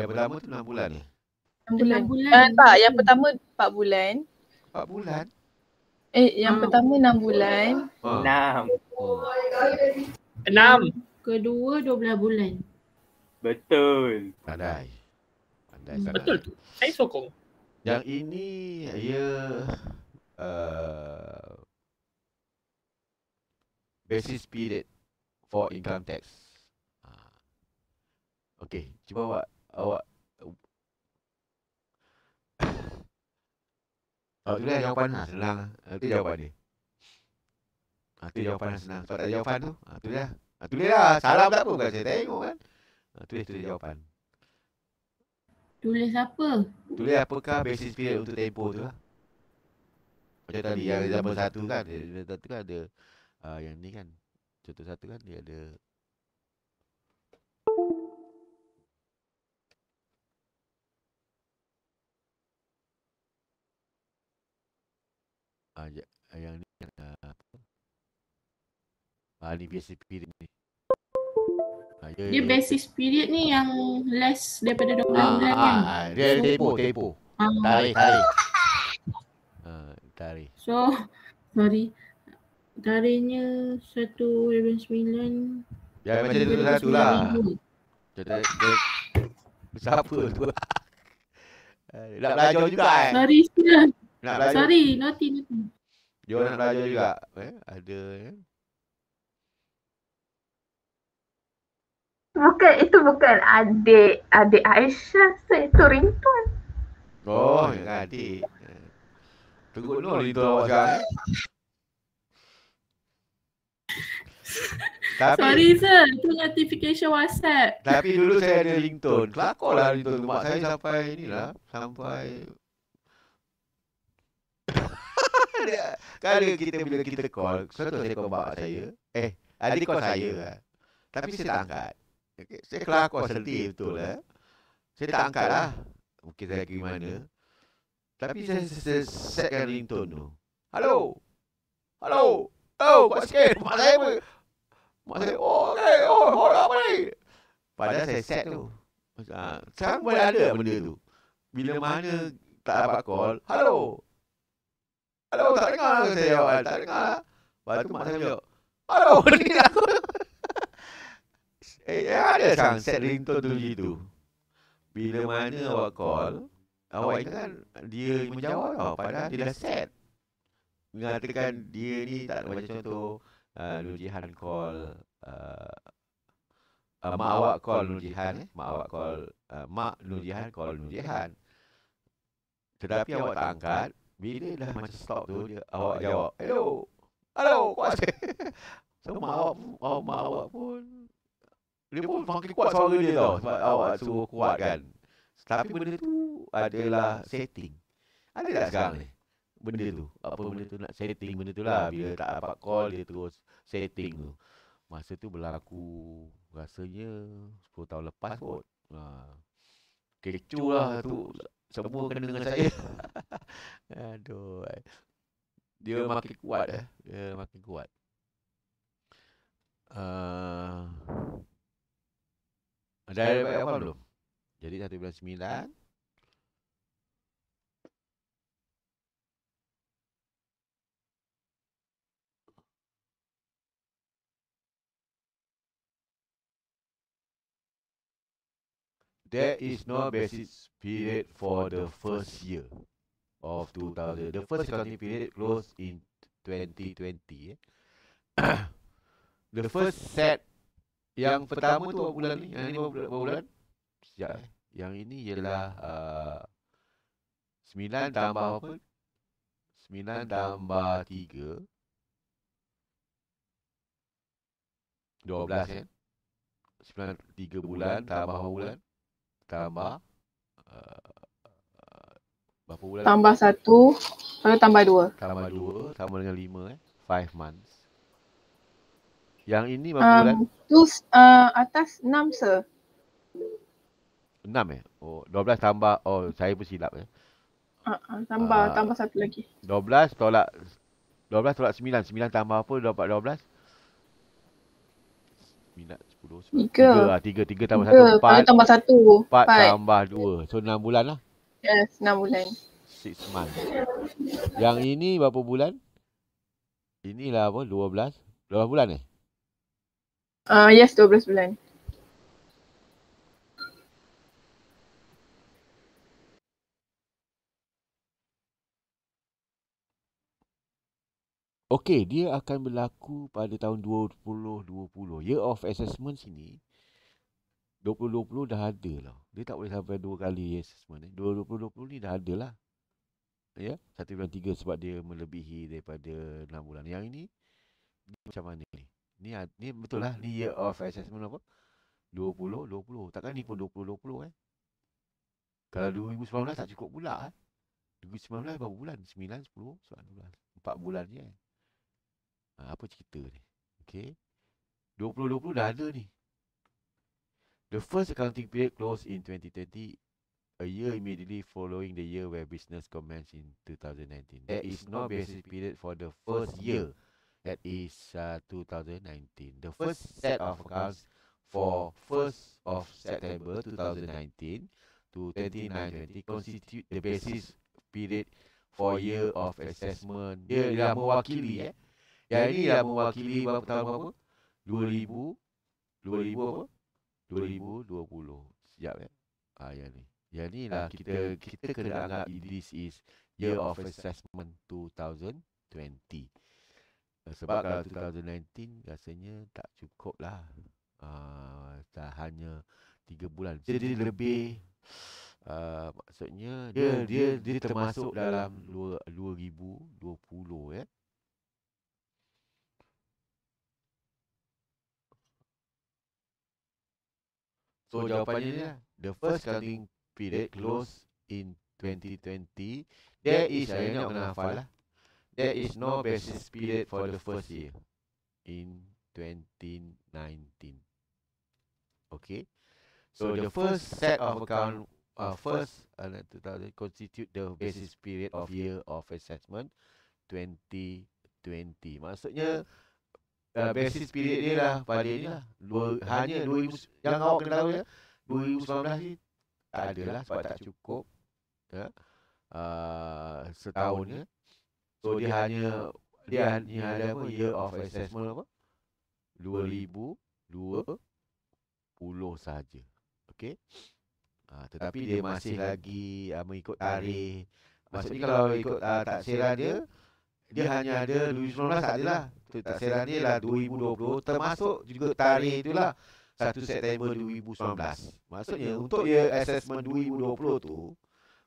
Yang pertama tu enam bulan ni eh? 6 bulan, 6 bulan. Uh, Tak yang pertama 4 bulan 4 bulan Eh yang 6. Hmm. pertama enam bulan ha. enam. 6 oh. Kedua belas bulan Betul ada. Pandai, pandai. Hmm. Betul tu Saya sokong yang ini ia uh, basis period for income tax. Ha. Okay, cuba awak awak Oh, itu dia jawapan lah, senang. Itu jawapan dia. Itu jawapan lah, senang. Sebab tak ada jawapan tu. Itu ha, dia. Itu ha, dia lah. Salah pula pun. Bukan saya tengok kan. Itu kan. dia, itu dia jawapan. Tulis apa? Tulis apakah basis period untuk tempoh tu lah. Macam tadi yang example satu kan. ada satu kan ada uh, yang ni kan. Contoh satu kan dia ada. Uh, yang ni kan. Uh, ah, ni basis period ni. Ah, ya, dia, dia ya, ya. basis period ni yang less daripada 12 ah, bulan kan? ah, kan? Dia tempo, tempo. Ah. Tarikh, tarikh. *laughs* Tarikh. So, sorry. Tarikhnya 1.9. Ya, macam dia tu satu lah. Siapa tu lah? *laughs* Nak belajar juga eh? Sorry, sir. Nak belajar. Sorry, naughty, naughty. Dia nak belajar juga. Eh? Ada, eh? Bukan, itu bukan adik adik Aisyah. So, itu ringtone. Oh, oh yang adik. Tunggu dulu ringtone awak sekarang. Eh. Tapi, Sorry sir, itu notification WhatsApp. Tapi dulu saya ada ringtone. Kelakor lah ringtone tu. Mak saya sampai lah Sampai... *laughs* kali kita bila kita call, satu saya call mak saya. Eh, adik call saya lah. Tapi saya tak angkat. Okay. Eh? Eh? Saya kelakar aku asertif betul lah. Saya tak angkat lah. lah. Mungkin saya ke mana. Tapi saya setkan ringtone tu. Hello. Hello. Oh, kau sikit. Mak saya pun. Mak saya, oh, okay. Oh, oh, apa ni? Padahal saya set tu. Ha, ah, sekarang boleh ada benda tu. Bila mana tak dapat call. Hello. Hello, tak dengar saya awal. Tak dengar. Lepas tu mak saya bilang, Hello, *laughs* ini aku. Eh, eh, ada sang ringtone tu gitu. Bila mana awak call, awak ingat dia menjawab tau. Oh, padahal dia dah set. Mengatakan dia ni tak macam contoh uh, Jihan call uh, uh, mak awak call Nur Jihan, eh. eh? mak awak call uh, mak Nur Jihan call Nur Jihan. Tetapi awak tak angkat, bila dah macam stop tu dia awak jawab, "Hello. Hello, kuat." *laughs* so mak awak, oh, mak awak pun dia pun makin kuat suara dia tau sebab awak suruh kuat kan. Tapi benda tu adalah setting. Ada tak sekarang ni? Benda tu. Apa benda tu nak setting benda tu lah. Bila tak dapat call dia terus setting tu. Masa tu berlaku rasanya 10 tahun lepas kot. Ha. Kecoh lah tu. Semua kena dengan saya. *laughs* Aduh. Dia makin kuat eh. Dia makin kuat. Ah. ada belum? Jadi There is no basis period for the first year of 2000. The first accounting period closed in 2020. Eh? *coughs* the first set Yang pertama tu berapa bulan ni? Ya. Eh. Yang ini berapa bulan? Sejak. Yang ini ialah uh, tambah apa? Sembilan tambah tiga, dua belas kan? Sembilan tiga bulan tambah berapa bulan? Tambah uh, uh, berapa bulan? Tambah satu, lalu tambah dua? Tambah dua, tambah dengan lima? eh. 5 months. Yang ini berapa um, bulan? Tu uh, atas enam sir. Enam eh? Oh, dua belas tambah. Oh, saya pun silap eh. Uh, uh, tambah, uh, tambah satu lagi. Dua belas tolak dua belas tolak sembilan sembilan tambah apa? Dapat 12? 9, 10, 11. sepuluh. Tiga, tiga, ah, tiga tambah satu. Empat 4. tambah satu. Empat tambah dua. So, enam bulan lah. Yes, enam bulan. Six months. Yang ini berapa bulan? Inilah apa? dua belas bulan eh? Ah uh, yes 12 bulan. Okey, dia akan berlaku pada tahun 2020. Year of assessment sini 2020 dah ada lah. Dia tak boleh sampai dua kali year assessment ni. 2020 ni dah ada lah. Ya, satu bulan tiga sebab dia melebihi daripada enam bulan. Yang ini macam mana ni? ni ni betul lah ni year of assessment apa 20 20 takkan ni pun 20 20 eh kalau 2019 tak cukup pula eh 2019 berapa bulan 9 10 19 4 bulan je eh ha, apa cerita ni okey 20 20 dah ada ni the first accounting period closed in 2020 a year immediately following the year where business commenced in 2019 there is no basic period for the first year that is uh, 2019 the first set of accounts for 1st of September 2019 to 2020 constitute the basis period for year of assessment dia dah mewakili eh ya ini dah mewakili berapa tahun berapa 2000 2000 sejak eh ah ya ni ya ni lah ah, kita kita kena anggap this is year of assessment 2020 Eh, sebab kalau 2019 rasanya tak cukup lah uh, ah, Tak hanya 3 bulan Jadi dia lebih uh, Maksudnya dia, dia, dia, dia termasuk dalam 2020 ya So jawapannya ni The first counting period close in 2020 There is saya nak kena hafal lah there is no basis period for the first year in 2019. Okay, so the first set of account, uh, first uh, constitute the basis period of year of assessment 2020. Maksudnya uh, uh, basis period ni lah pada lah, ini lah. lah. Dua, hanya dua yang awak kena tahu ya, 2019 ni tak ada lah sebab tak cukup. Ya. Uh, ah, setahun ya. So dia hanya dia hanya ada apa year of assessment apa? 2020 saja. Okey. Ha, tetapi dia masih lagi uh, mengikut tarikh. Maksudnya kalau ikut uh, taksiran dia dia hanya ada 2019 adalah. Taksiran dia lah 2020 termasuk juga tarikh itulah 1 September 2019. Maksudnya untuk year assessment 2020 tu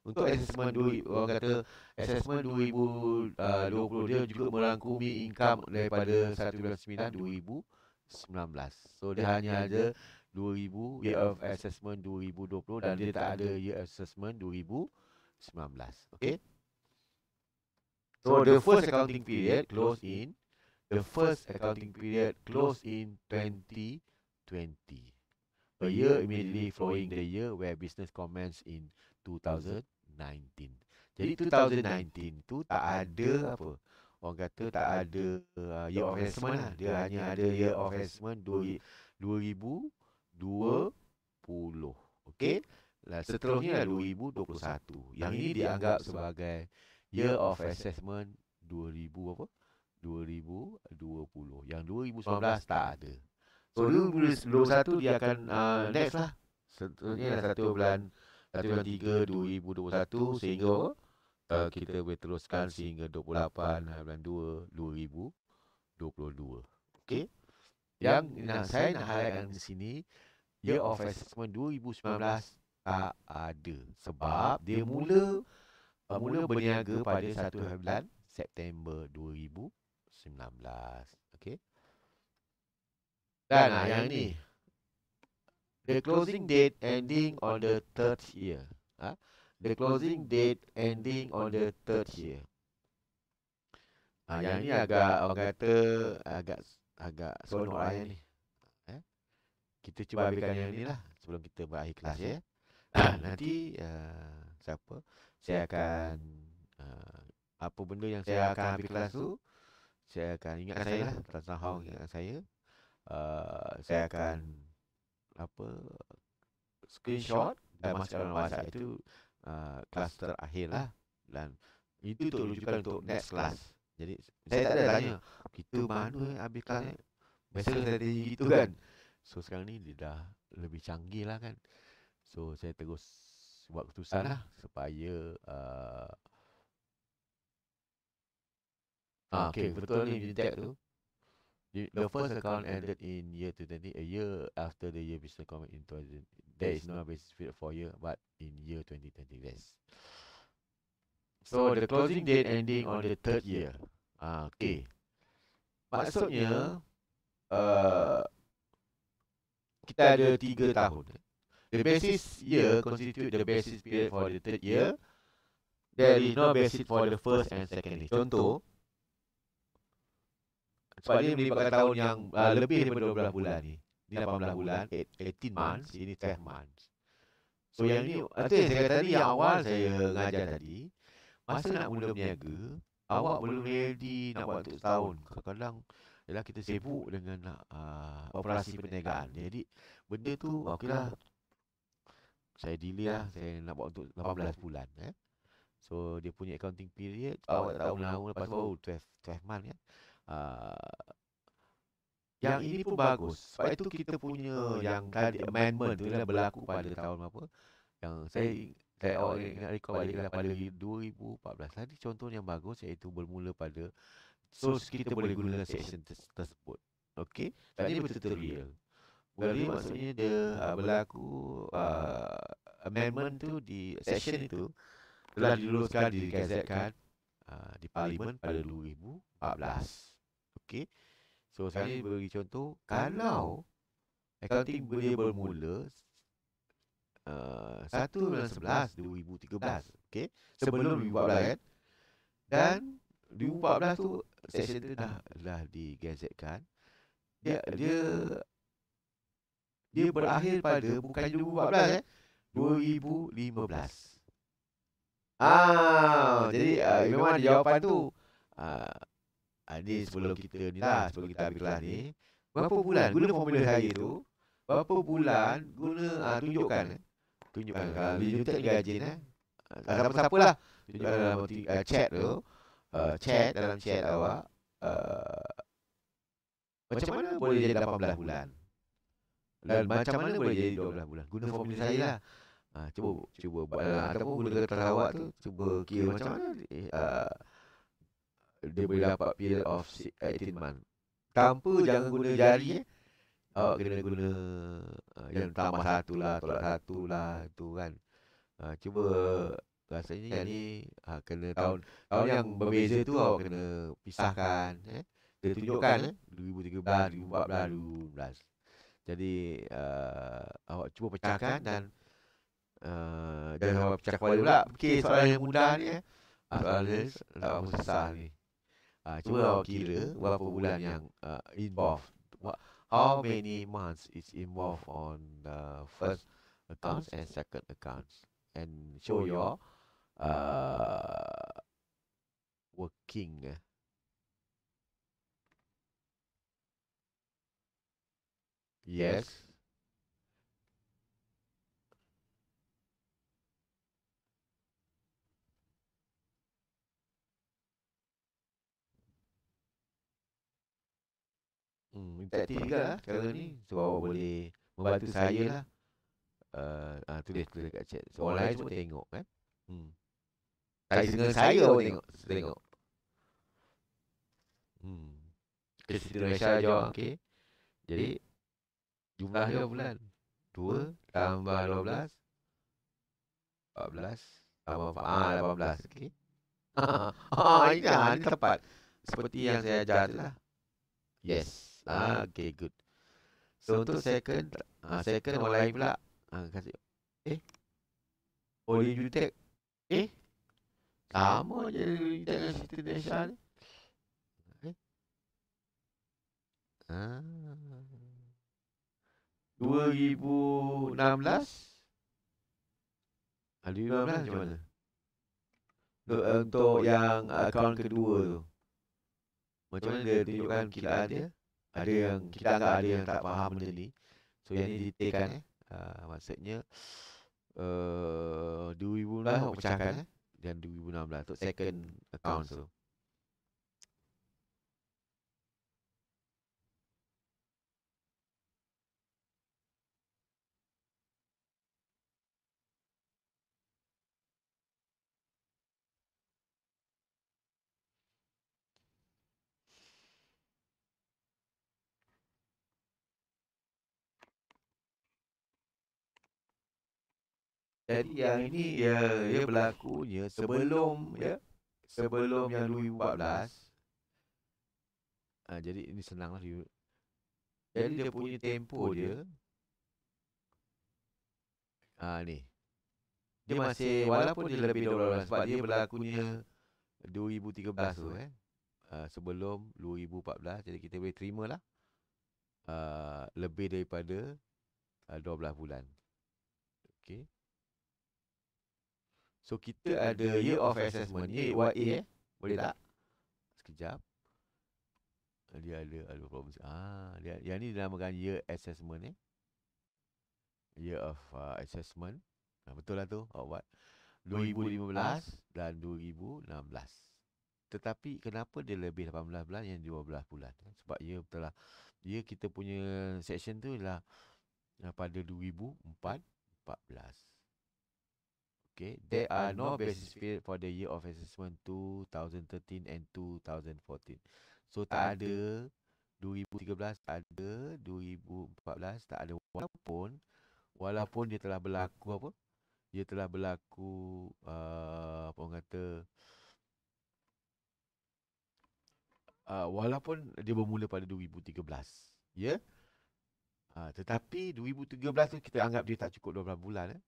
untuk assessment du- orang kata assessment 2020 ah, dia juga merangkumi income daripada 1.9 2019. So dia ya. hanya ada 2000 year of assessment 2020 dan dia tak ada year assessment 2019. Okay. So the first accounting period close in the first accounting period close in 2020. A year immediately following the year where business commenced in 2019. Jadi 2019 tu tak ada apa. Orang kata tak ada uh, year of assessment. lah. Dia hanya ada year of assessment 2020. Okay. Nah, seterusnya 2021. Yang ini dianggap sebagai year of assessment 2000 apa? 2020. Yang 2019 tak ada. So dia dia akan uh, next lah. Seterusnya dah satu bulan satu bulan tiga 2021 sehingga uh, kita boleh teruskan sehingga 28 eh, bulan dua 2022. Okay. Yang nah, saya nak highlightkan di sini Year of Assessment 2019 tak ada sebab dia mula uh, mula berniaga pada satu bulan September 2019. Okay. Dan ah, yang ni. The closing date ending on the third year. Ah, ha? The closing date ending on the third year. Ah, ah yang ni agak orang kata agak agak seronok lah yang ni. Eh? Kita cuba habiskan yang ni lah, lah sebelum kita berakhir ah, kelas ya. ya. *coughs* Ah, nanti uh, siapa saya akan uh, apa benda yang saya akan ambil kelas tu saya akan ingat saya lah tentang hong ya. ingat saya saya, saya akan apa screenshot dan masalah masalah itu kelas terakhir lah dan itu untuk tunjukkan untuk next class. Jadi saya, tak ada tanya, tanya kita mana eh, habis kelas ni? Biasanya saya tanya gitu kan? kan. So sekarang ni dia dah lebih canggih lah kan. So saya terus buat keputusan lah supaya uh, Ah, okay, betul, betul ni Unitech tu. The, the first account ended in year 2020, a year after the year business comment in 2020. There is no basis period for year, but in year 2020, yes. So, the closing date ending on the third year. Ah, hmm. okay. Maksudnya, uh, kita ada tiga tahun. The basis year constitute the basis period for the third year. There is no basis for the first and second year. Contoh, sebab dia melibatkan tahun yang uh, uh, lebih daripada 12 bulan ni. ini 18 bulan, 18 months, ini 10 months. So yang ni, itu yang saya kata tadi, yang awal saya ngajar tadi, masa nak mula berniaga, awak belum ready nak buat untuk setahun. Kadang-kadang, ialah kita sibuk dengan uh, operasi perniagaan. Jadi, benda tu, okeylah, saya delay lah, saya nak buat untuk 18 bulan. Eh. So, dia punya accounting period, awak tak tahu, tahun lepas tu, 12, months. month. Eh uh, yang ini pun bagus sebab itu kita punya yang tadi amendment tu yang berlaku pada tahun apa yang saya eh, saya oh, nak rekod balik lah, pada 2014 tadi contoh yang bagus iaitu bermula pada so kita boleh guna section tersebut okey tadi betul-betul real Berarti maksudnya dia uh, berlaku uh, amendment tu di session itu telah diluluskan, dikazetkan uh, di parlimen pada 2014. Okey. So Jadi, saya bagi contoh kalau accounting boleh bermula uh, 1 11 2013. Okey. Sebelum 2014 kan. Dan 2014 tu session tu dah ah, dah digazetkan. Dia dia dia berakhir pada bukan 2014 eh. 2015. Ah, jadi uh, memang jawapan tu uh, Ah, ni sebelum kita ni lah, sebelum kita ambil kelas ni. Berapa bulan guna formula saya tu? Berapa bulan guna ah, ah, tunjukkan? Tunjukkan. Kalau uh, tunjukkan dengan Ajin eh. Kalau uh, siapa lah. lah? Tunjukkan dalam uh, chat tu. Uh, chat dalam chat awak. Uh, macam mana boleh jadi 18 bulan? Dan macam mana boleh jadi 12 bulan? Guna formula saya lah. Uh, cuba cuba buat uh, ataupun guna kertas awak tu cuba kira macam mana uh, dia boleh dapat period of 18 month. Tanpa jangan guna jari eh. Awak kena guna uh, yang tambah satu lah, tolak satu lah tu kan. Uh, cuba rasanya yang ni uh, ha, kena tahun tahun yang berbeza tu awak kena pisahkan eh. Dia tunjukkan eh. 2013, 2014, 2015. Jadi uh, awak cuba pecahkan dan Uh, dan awak pecah kepala pula Okay soalan yang mudah ni eh. Ah, soalan ni Tak apa susah ni Uh, cuba awak kira berapa bulan yang uh, involved. how many months is involved on the first accounts and second accounts? And show oh, your uh, working. Eh. yes. hmm, interaktif juga lah sekarang ni sebab awak boleh membantu saya lah uh, uh, tulis tulis dekat chat so, orang lain semua tengok kan hmm. tak dengan saya awak tengok tengok hmm. ok Siti Raisya jawab okay. jadi eh? jumlah dia bulan 2 tambah 12 14 tambah 4 ah, 18 ok *laughs* ah, ah, ini, ah, ini tepat seperti yang saya ajar tu lah. lah Yes. Ah, okay, good. So, untuk second, ah, second orang lain pula. Ah, uh, kasih. Eh? Oh, you take. Eh? kamu eh? je you take Siti Nesha ni. Eh? Ah. 2016? 2016 ah, macam mana? Untuk yang akaun kedua tu. Macam mana dia tunjukkan kilaan dia? ada yang kita anggap ada yang tak faham benda ni. So yang ni detailkan eh. Uh, maksudnya uh, 2016 pecahkan eh? dan 2016 untuk second account tu. So. Jadi yang ini ya ya berlakunya sebelum ya sebelum yang Louis 14. Ah jadi ini senanglah dia. Jadi dia punya tempo dia. Ah ni. Dia masih walaupun dia lebih 12 sebab dia berlakunya 2013 tu eh. Uh, sebelum 2014 jadi kita boleh terimalah. Ah uh, lebih daripada uh, ah, 12 bulan. Okey. So kita ada year of assessment AYA eh? eh boleh tak? Sekejap Dia ada ada problem Ah, dia, Yang ni dinamakan year assessment eh? Year of uh, assessment nah, Betul lah tu oh, what? 2015 dan 2016 Tetapi kenapa dia lebih 18 bulan yang 12 bulan Sebab ia betul lah Ia kita punya section tu ialah uh, Pada 2014 Okay, there are no basis fee for the year of assessment 2013 and 2014. So tak ada 2013, ada 2014, tak ada walaupun walaupun dia telah berlaku apa? Dia telah berlaku uh, apa orang kata uh, walaupun dia bermula pada 2013. Ya? Yeah? Uh, tetapi 2013 tu kita anggap dia tak cukup 12 bulan eh.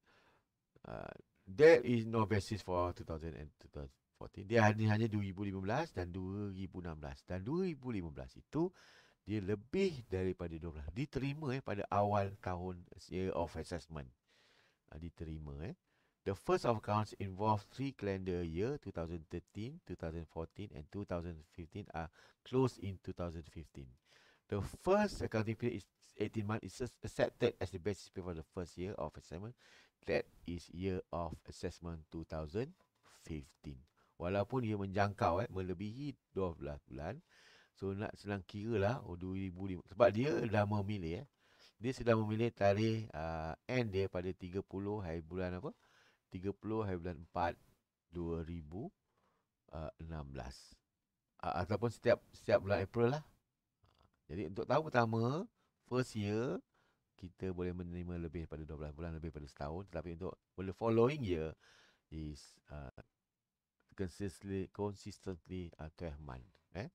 Uh, There is no basis for 2000 and 2014. Dia hanya, hanya 2015 dan 2016. Dan 2015 itu dia lebih daripada 12. Diterima eh, pada awal tahun year of assessment. Uh, diterima eh. The first of accounts involved three calendar year 2013, 2014 and 2015 are closed in 2015. The first accounting period is 18 months is accepted as the basis period for the first year of assessment That is year of assessment 2015. Walaupun dia menjangkau eh, melebihi 12 bulan. So nak senang kira lah oh, 2005. Sebab dia dah memilih eh. Dia sudah memilih tarikh uh, end dia pada 30 hari bulan apa? 30 hari bulan 4 2016. Uh, uh, ataupun setiap setiap bulan April lah. Jadi untuk tahun pertama, first year, kita boleh menerima lebih pada 12 bulan lebih pada setahun tetapi untuk boleh following year is uh, consistently consistently uh, 12 month eh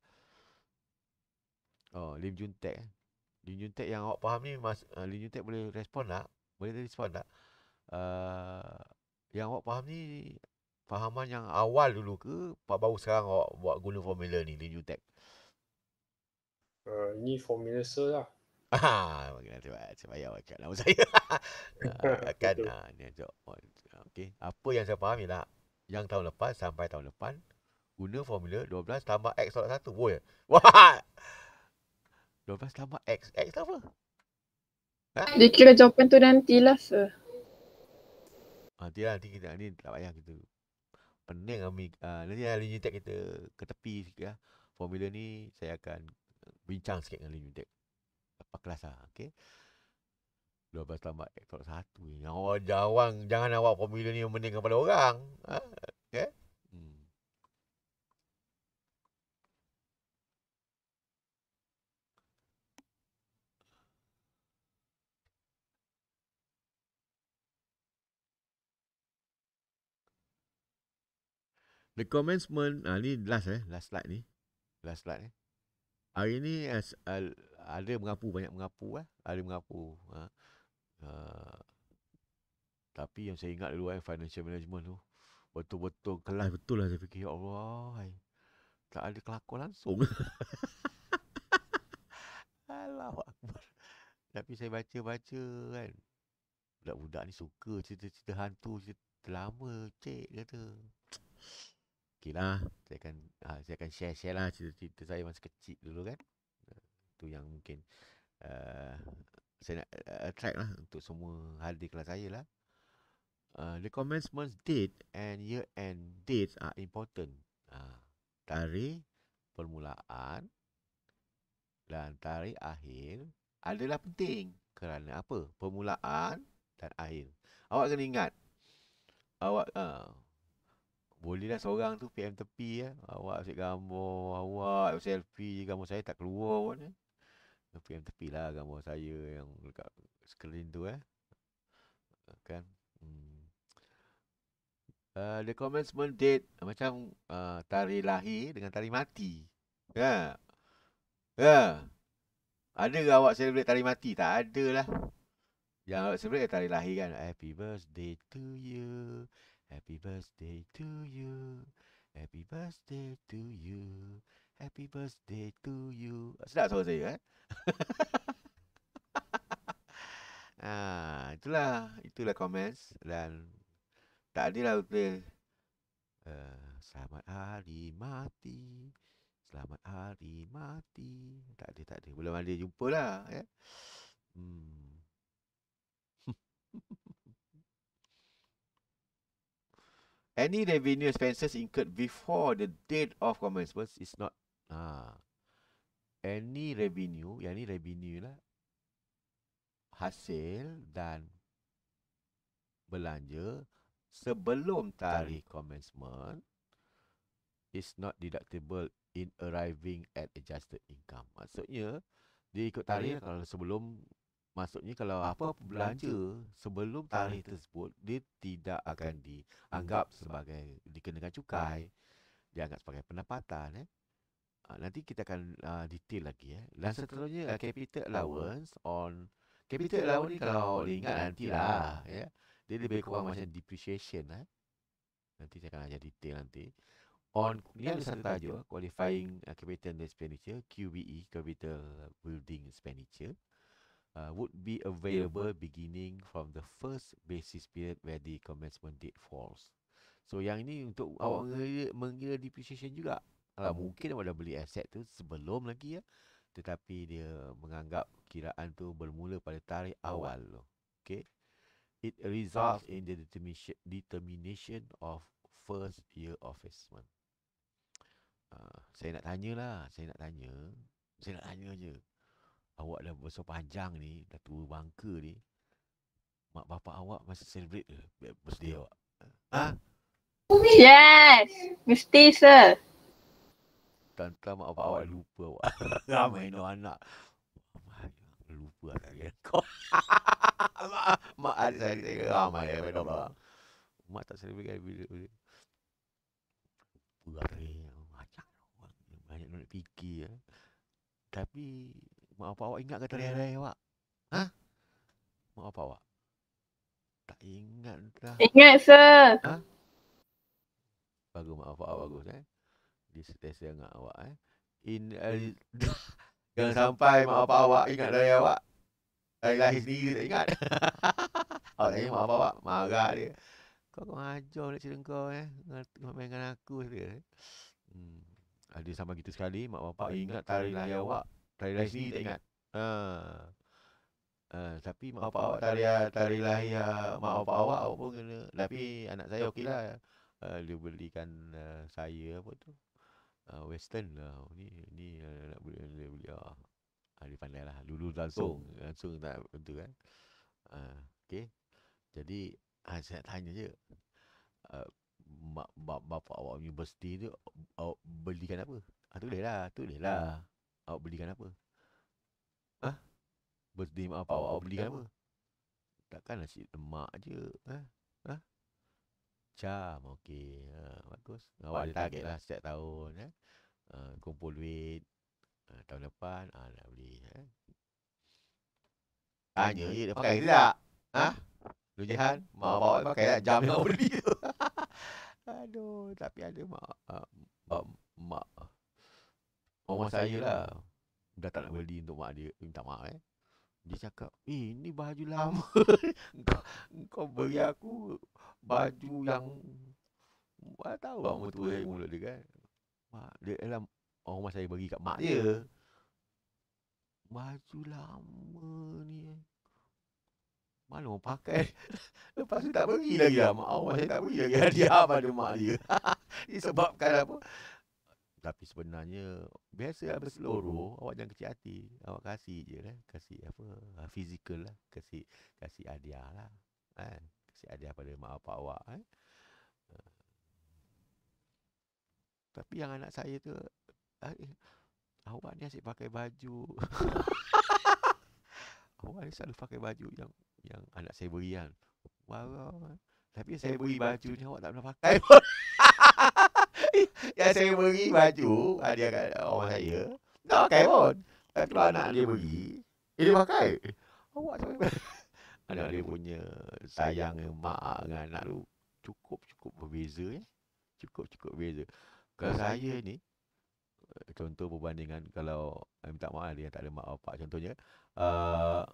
oh Lim Jun Tech eh? Lim Jun Tech yang awak faham ni mas, uh, Lim Jun Tech boleh respon tak boleh respon tak uh, yang awak faham ni fahaman yang awal dulu ke pak baru sekarang awak buat guna formula ni Lim Jun Tech uh, ini formula sir lah Ha, kena cepat sebab ya awak nama saya. akan ha, Okey, apa yang saya faham ialah yang tahun lepas sampai tahun depan guna formula 12 tambah x tolak 1. Woi. *laughs* Wah. 12 tambah x. X tu apa? Ha? Dia kira jawapan tu nantilah, sir. Ah, nantilah, nanti kita ni tak payah kita pening kami. Lah, uh, ah, nanti ada lah linear kita ke tepi sikit ya. Formula ni saya akan bincang sikit dengan linear empat kelas lah. Okay. Lepas tamat tok satu ni. Yang orang jawang. Jangan awak formula ni mendingan pada orang. Ha? Okay. Hmm. The commencement, ah, ni last eh, last slide ni. Last slide ni. Hari ni as, uh, ada mengapu banyak mengapu eh. Ada mengapu. Ha. Uh, tapi yang saya ingat dulu eh financial management tu betul-betul kelas ah, betul lah saya fikir ya Allah. Hai. Tak ada kelakuan langsung. *laughs* Allahu akbar. Tapi saya baca-baca kan. Budak-budak ni suka cerita-cerita hantu cerita lama cik kata. Ah. Okay saya akan ha, saya akan share-share lah cerita-cerita saya masa kecil dulu kan tu yang mungkin uh, saya nak eh, attract lah untuk semua hadir kelas saya lah. Uh, the commencement date and year end dates are important. Uh, tarikh permulaan dan tarikh akhir adalah penting. Kerana apa? Permulaan dan akhir. Awak kena ingat. Awak uh, boleh lah seorang tu PM tepi ya. Awak asyik gambar, awak selfie je gambar saya tak keluar pun. Eh. Tapi yang tepi lah gambar saya yang dekat screen tu eh. Kan? Hmm. Uh, the commencement date macam uh, tarikh lahir dengan tarikh mati. Ya. Yeah. Ya. Yeah. Ada ke awak celebrate tarikh mati? Tak ada lah. Yang awak celebrate tarikh lahir kan. Happy birthday to you. Happy birthday to you. Happy birthday to you happy birthday to you. Sedap suara saya eh. *laughs* ah, itulah itulah comments dan tak lah betul. Uh, ah, selamat hari mati. Selamat hari mati. Tak ada, tak ada. Belum ada jumpa lah. Ya. Eh? Hmm. *laughs* Any revenue expenses incurred before the date of commencement is not ha. any revenue yang ni revenue lah hasil dan belanja sebelum tarikh commencement is not deductible in arriving at adjusted income. Maksudnya dia ikut tarikh kalau sebelum maksudnya kalau apa belanja sebelum tarikh tersebut dia tidak akan dianggap sebagai dikenakan cukai. Dianggap sebagai pendapatan eh. Ah, nanti kita akan uh, detail lagi ya. Dan seterusnya uh, capital allowance on capital allowance ni kalau nanti lah ya. Yeah. Dia lebih kurang macam depreciation eh. Nanti saya akan ajar detail nanti. On ni ada satu tajuk oh, qualifying uh, capital expenditure QBE capital building expenditure uh, would be available beginning from the first basis period where the commencement date falls. So yang ini untuk oh. awak mengira, mengira depreciation juga. Ha, mungkin awak dah beli aset tu sebelum lagi ya. Tetapi dia menganggap kiraan tu bermula pada tarikh oh, awal tu. Okay. It ah, results in the determination of first year of assessment. Ha, saya nak tanya lah, Saya nak tanya. Saya nak tanya je. Awak dah besar panjang ni. Dah tua bangka ni. Mak bapa awak masih celebrate ke birthday awak? Ha? Yes! Mesti, sir hutan tak maaf awak, awak lupa awak. *laughs* Ramai no anak. Lupa anak lah dia. mak, *laughs* *laughs* mak ada saya kata ramai ya benda bang. Mak tak selebih kan bila bila. Lari macam banyak nak fikir. Ya. Tapi mak apa awak ingat kata hmm. rehat awak? Ha? Mak apa awak? Tak ingat dah. Ingat sir. Ha? Bagus mak apa awak bagus eh dia sentiasa dengan awak eh. In jangan uh, *laughs* sampai mak bapak awak ingat dari awak. Dari lahir sendiri tak ingat. *laughs* awak tanya mak bapak awak marah dia. Kau kau ajar nak cerita kau eh. Ngomong dengan aku dia. Eh. Hmm. Ada ah, sama gitu sekali mak bapak awak ingat dari lahir awak. Dari lahir sendiri tak ingat. Ha. Uh, tapi mak bapak awak tarik tarik lahir uh, mak bapak awak pun kena tapi anak saya okeylah uh, dia belikan uh, saya apa tu uh, western lah oh, ni ni uh, nak boleh boleh beli ah uh, dia pandai lah lulu langsung oh. langsung tak tentu kan uh, ah, okay jadi uh, saya tanya je uh, mak bap, bapa awak mesti tu awak belikan apa ah, tu lah tu boleh lah hmm. awak belikan apa ah huh? birthday mak bapa awak, awak belikan apa, apa? takkan nasi lemak je ah huh? macam okey ha, bagus awal target, target lah, lah setiap tahun eh ha, kumpul duit ha, tahun depan ah ha, nak beli eh tanya dia pakai tak ha lu jihan mau bawa pakai tak jam nak beli *laughs* aduh tapi ada mak uh, mak mak saya lah dah tak nak beli untuk mak dia minta maaf eh dia cakap, eh ni baju lama. *laughs* kau, kau beri aku baju yang... tak tahu lah mak tua yang eh, eh. mulut dia kan. Mak, dia adalah orang rumah saya bagi kat mak dia. Baju lama ni. Mana orang pakai? *laughs* Lepas tu tak pergi lagi lah. Mak orang saya tak pergi lagi. Dia pada mak dia. *laughs* Disebabkan apa? tapi sebenarnya biasa lah berseluruh awak jangan kecil hati awak kasih je lah kasih apa ah, physical lah kasih kasih hadiah lah eh? kasih hadiah pada mak bapak awak eh? tapi yang anak saya tu ah, eh, awak ni asyik pakai baju *laughs* awak ni selalu pakai baju yang yang anak saya beri kan tapi saya, saya beri baju, baju ni awak tak pernah pakai *laughs* *laughs* yang saya beri baju ah, dia kat orang saya. Tak pakai pun. Keluar anak dia beri. Eh, dia pakai. Awak tak pakai. *laughs* Anak dia punya sayang dengan mak dengan anak tu cukup-cukup berbeza. Eh? Cukup-cukup berbeza. Kalau saya ni, eh, contoh perbandingan kalau minta maaf dia tak ada mak pak. contohnya uh,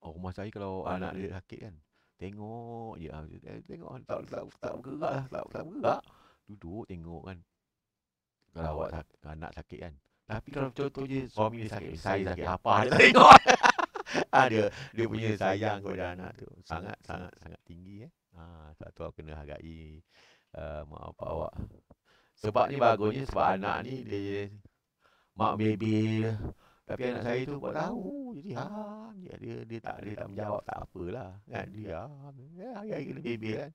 rumah saya kalau anak, anak dia sakit kan tengok je ah, tengok tak tak tak bergerak lah, tak tak bergerak duduk tengok kan kalau awak sak- anak sakit kan tapi kalau contoh je suami dia sakit saya sakit apa *laughs* dia tengok *laughs* ada dia punya sayang kepada anak tu sangat sangat sangat tinggi eh ha sebab tu aku kena hargai uh, mak apa oh. awak sebab ni bagusnya sebab anak ni dia mak baby tapi anak saya tu buat tahu jadi ha dia, dia tak dia tak menjawab tak apalah kan dia ya hari-hari kena baby kan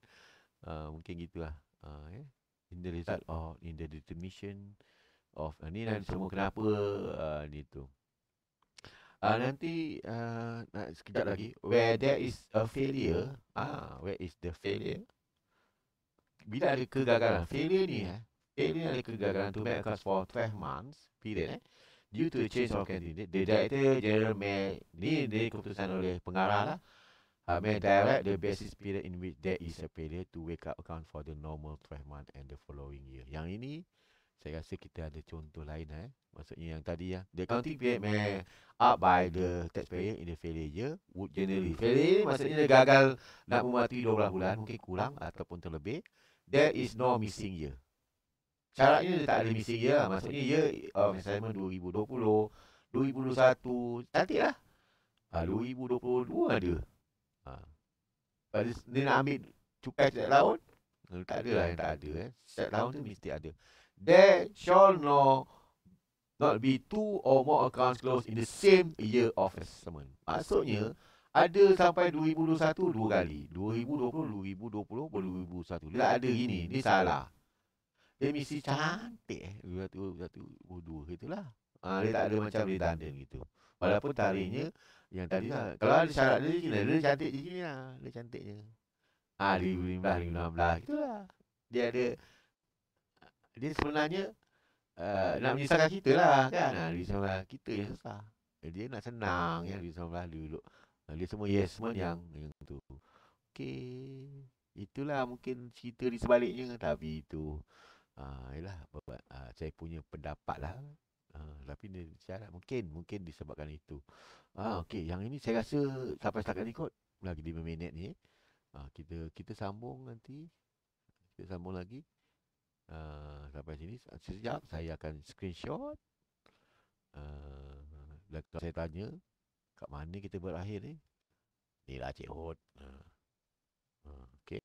mungkin gitulah uh, eh? in the result of, in the determination of uh, ni lah dan semua kenapa uh, ni tu uh, nanti uh, nak sekejap lagi where there is a failure ah uh, where is the failure bila ada kegagalan failure ni eh failure ada kegagalan to make us for 12 months period eh due to change of candidate the director general may ni dia keputusan oleh pengarah lah uh, may direct the basis period in which there is a period to wake up account for the normal 12 month and the following year. Yang ini, saya rasa kita ada contoh lain. Eh. Maksudnya yang tadi, ya. the accounting period may up by the taxpayer in the failure year would generally fail. Maksudnya dia gagal nak mematuhi 12 bulan, mungkin kurang ataupun terlebih. There is no missing year. Caranya dia tak ada missing year. Lah. Maksudnya year of assignment 2020, 2021, nantilah. Ha, 2022 ada. Pada dia nak ambil cukai setiap tahun Tak ada lah yang tak ada eh. Setiap tahun tu mesti ada There shall no Not be two or more accounts closed in the same year of assessment Maksudnya Ada sampai 2021 dua kali 2020, 2020, 2021 Tak ada gini, ini salah dia mesti cantik eh. Dua, dua, dua, dua, dua, dua, dua, dua, dua, dua, dua, dua, dua, dua, yang tadi lah. Kalau ada syarat dia gila, dia cantik je gila lah. Dia cantik je. Ha, di 2015, 2016. Itulah. Dia ada, dia sebenarnya uh, nak menyusahkan kita lah kan. Ha, ah, dia menyusahkan lah. kita yang susah. Eh, dia nak senang yang lah dia sebelah dulu. Dia semua yes man yang, yang tu. Okay. Itulah mungkin cerita di sebaliknya. Tapi itu, uh, yalah, saya punya pendapat lah. Ha, tapi dia syarat mungkin mungkin disebabkan itu. Ha, ah, okey, yang ini saya rasa sampai setakat ni kot. Lagi 5 minit ni. Ha, kita kita sambung nanti. Kita sambung lagi. Ha, sampai sini sekejap saya akan screenshot. Ha, kalau saya tanya kat mana kita berakhir ni? Ni lah Cik Hot. Ha. ha okey.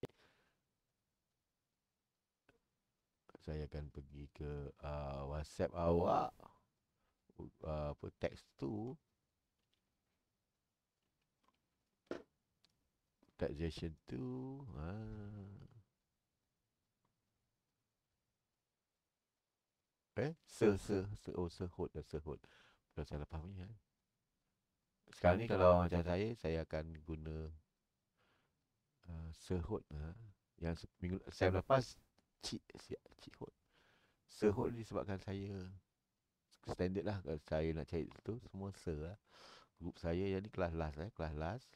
Saya akan pergi ke uh, WhatsApp awak uh, apa teks tu taxation tu ha eh se se se oh se hold se hold kalau saya lepas punya kan? sekarang ni kalau macam saya saya akan guna uh, se hold ha? yang minggu saya lepas cik cik hold se hold ni sebabkan saya standard lah kalau saya nak cari tu semua sir lah. Group saya yang ni kelas last eh, kelas last.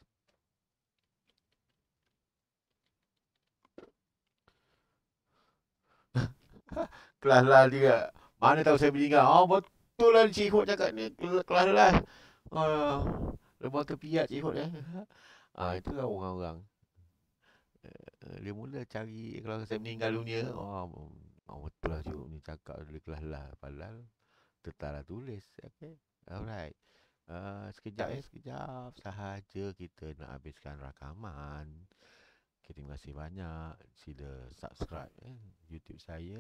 *laughs* kelas last juga. Mana tahu saya meninggal. Oh betul lah Cik Hot cakap ni kelas last. Oh, lebar ke piat Cik Hot eh. Ah ha, itulah orang-orang. Dia mula cari kalau saya meninggal dunia. Oh, oh betul lah Cik ni cakap dari kelas last. Padahal tertara tulis okay, hmm. alright uh, sekejap eh, sekejap sahaja kita nak habiskan rakaman okay, terima kasih banyak sila subscribe eh, YouTube saya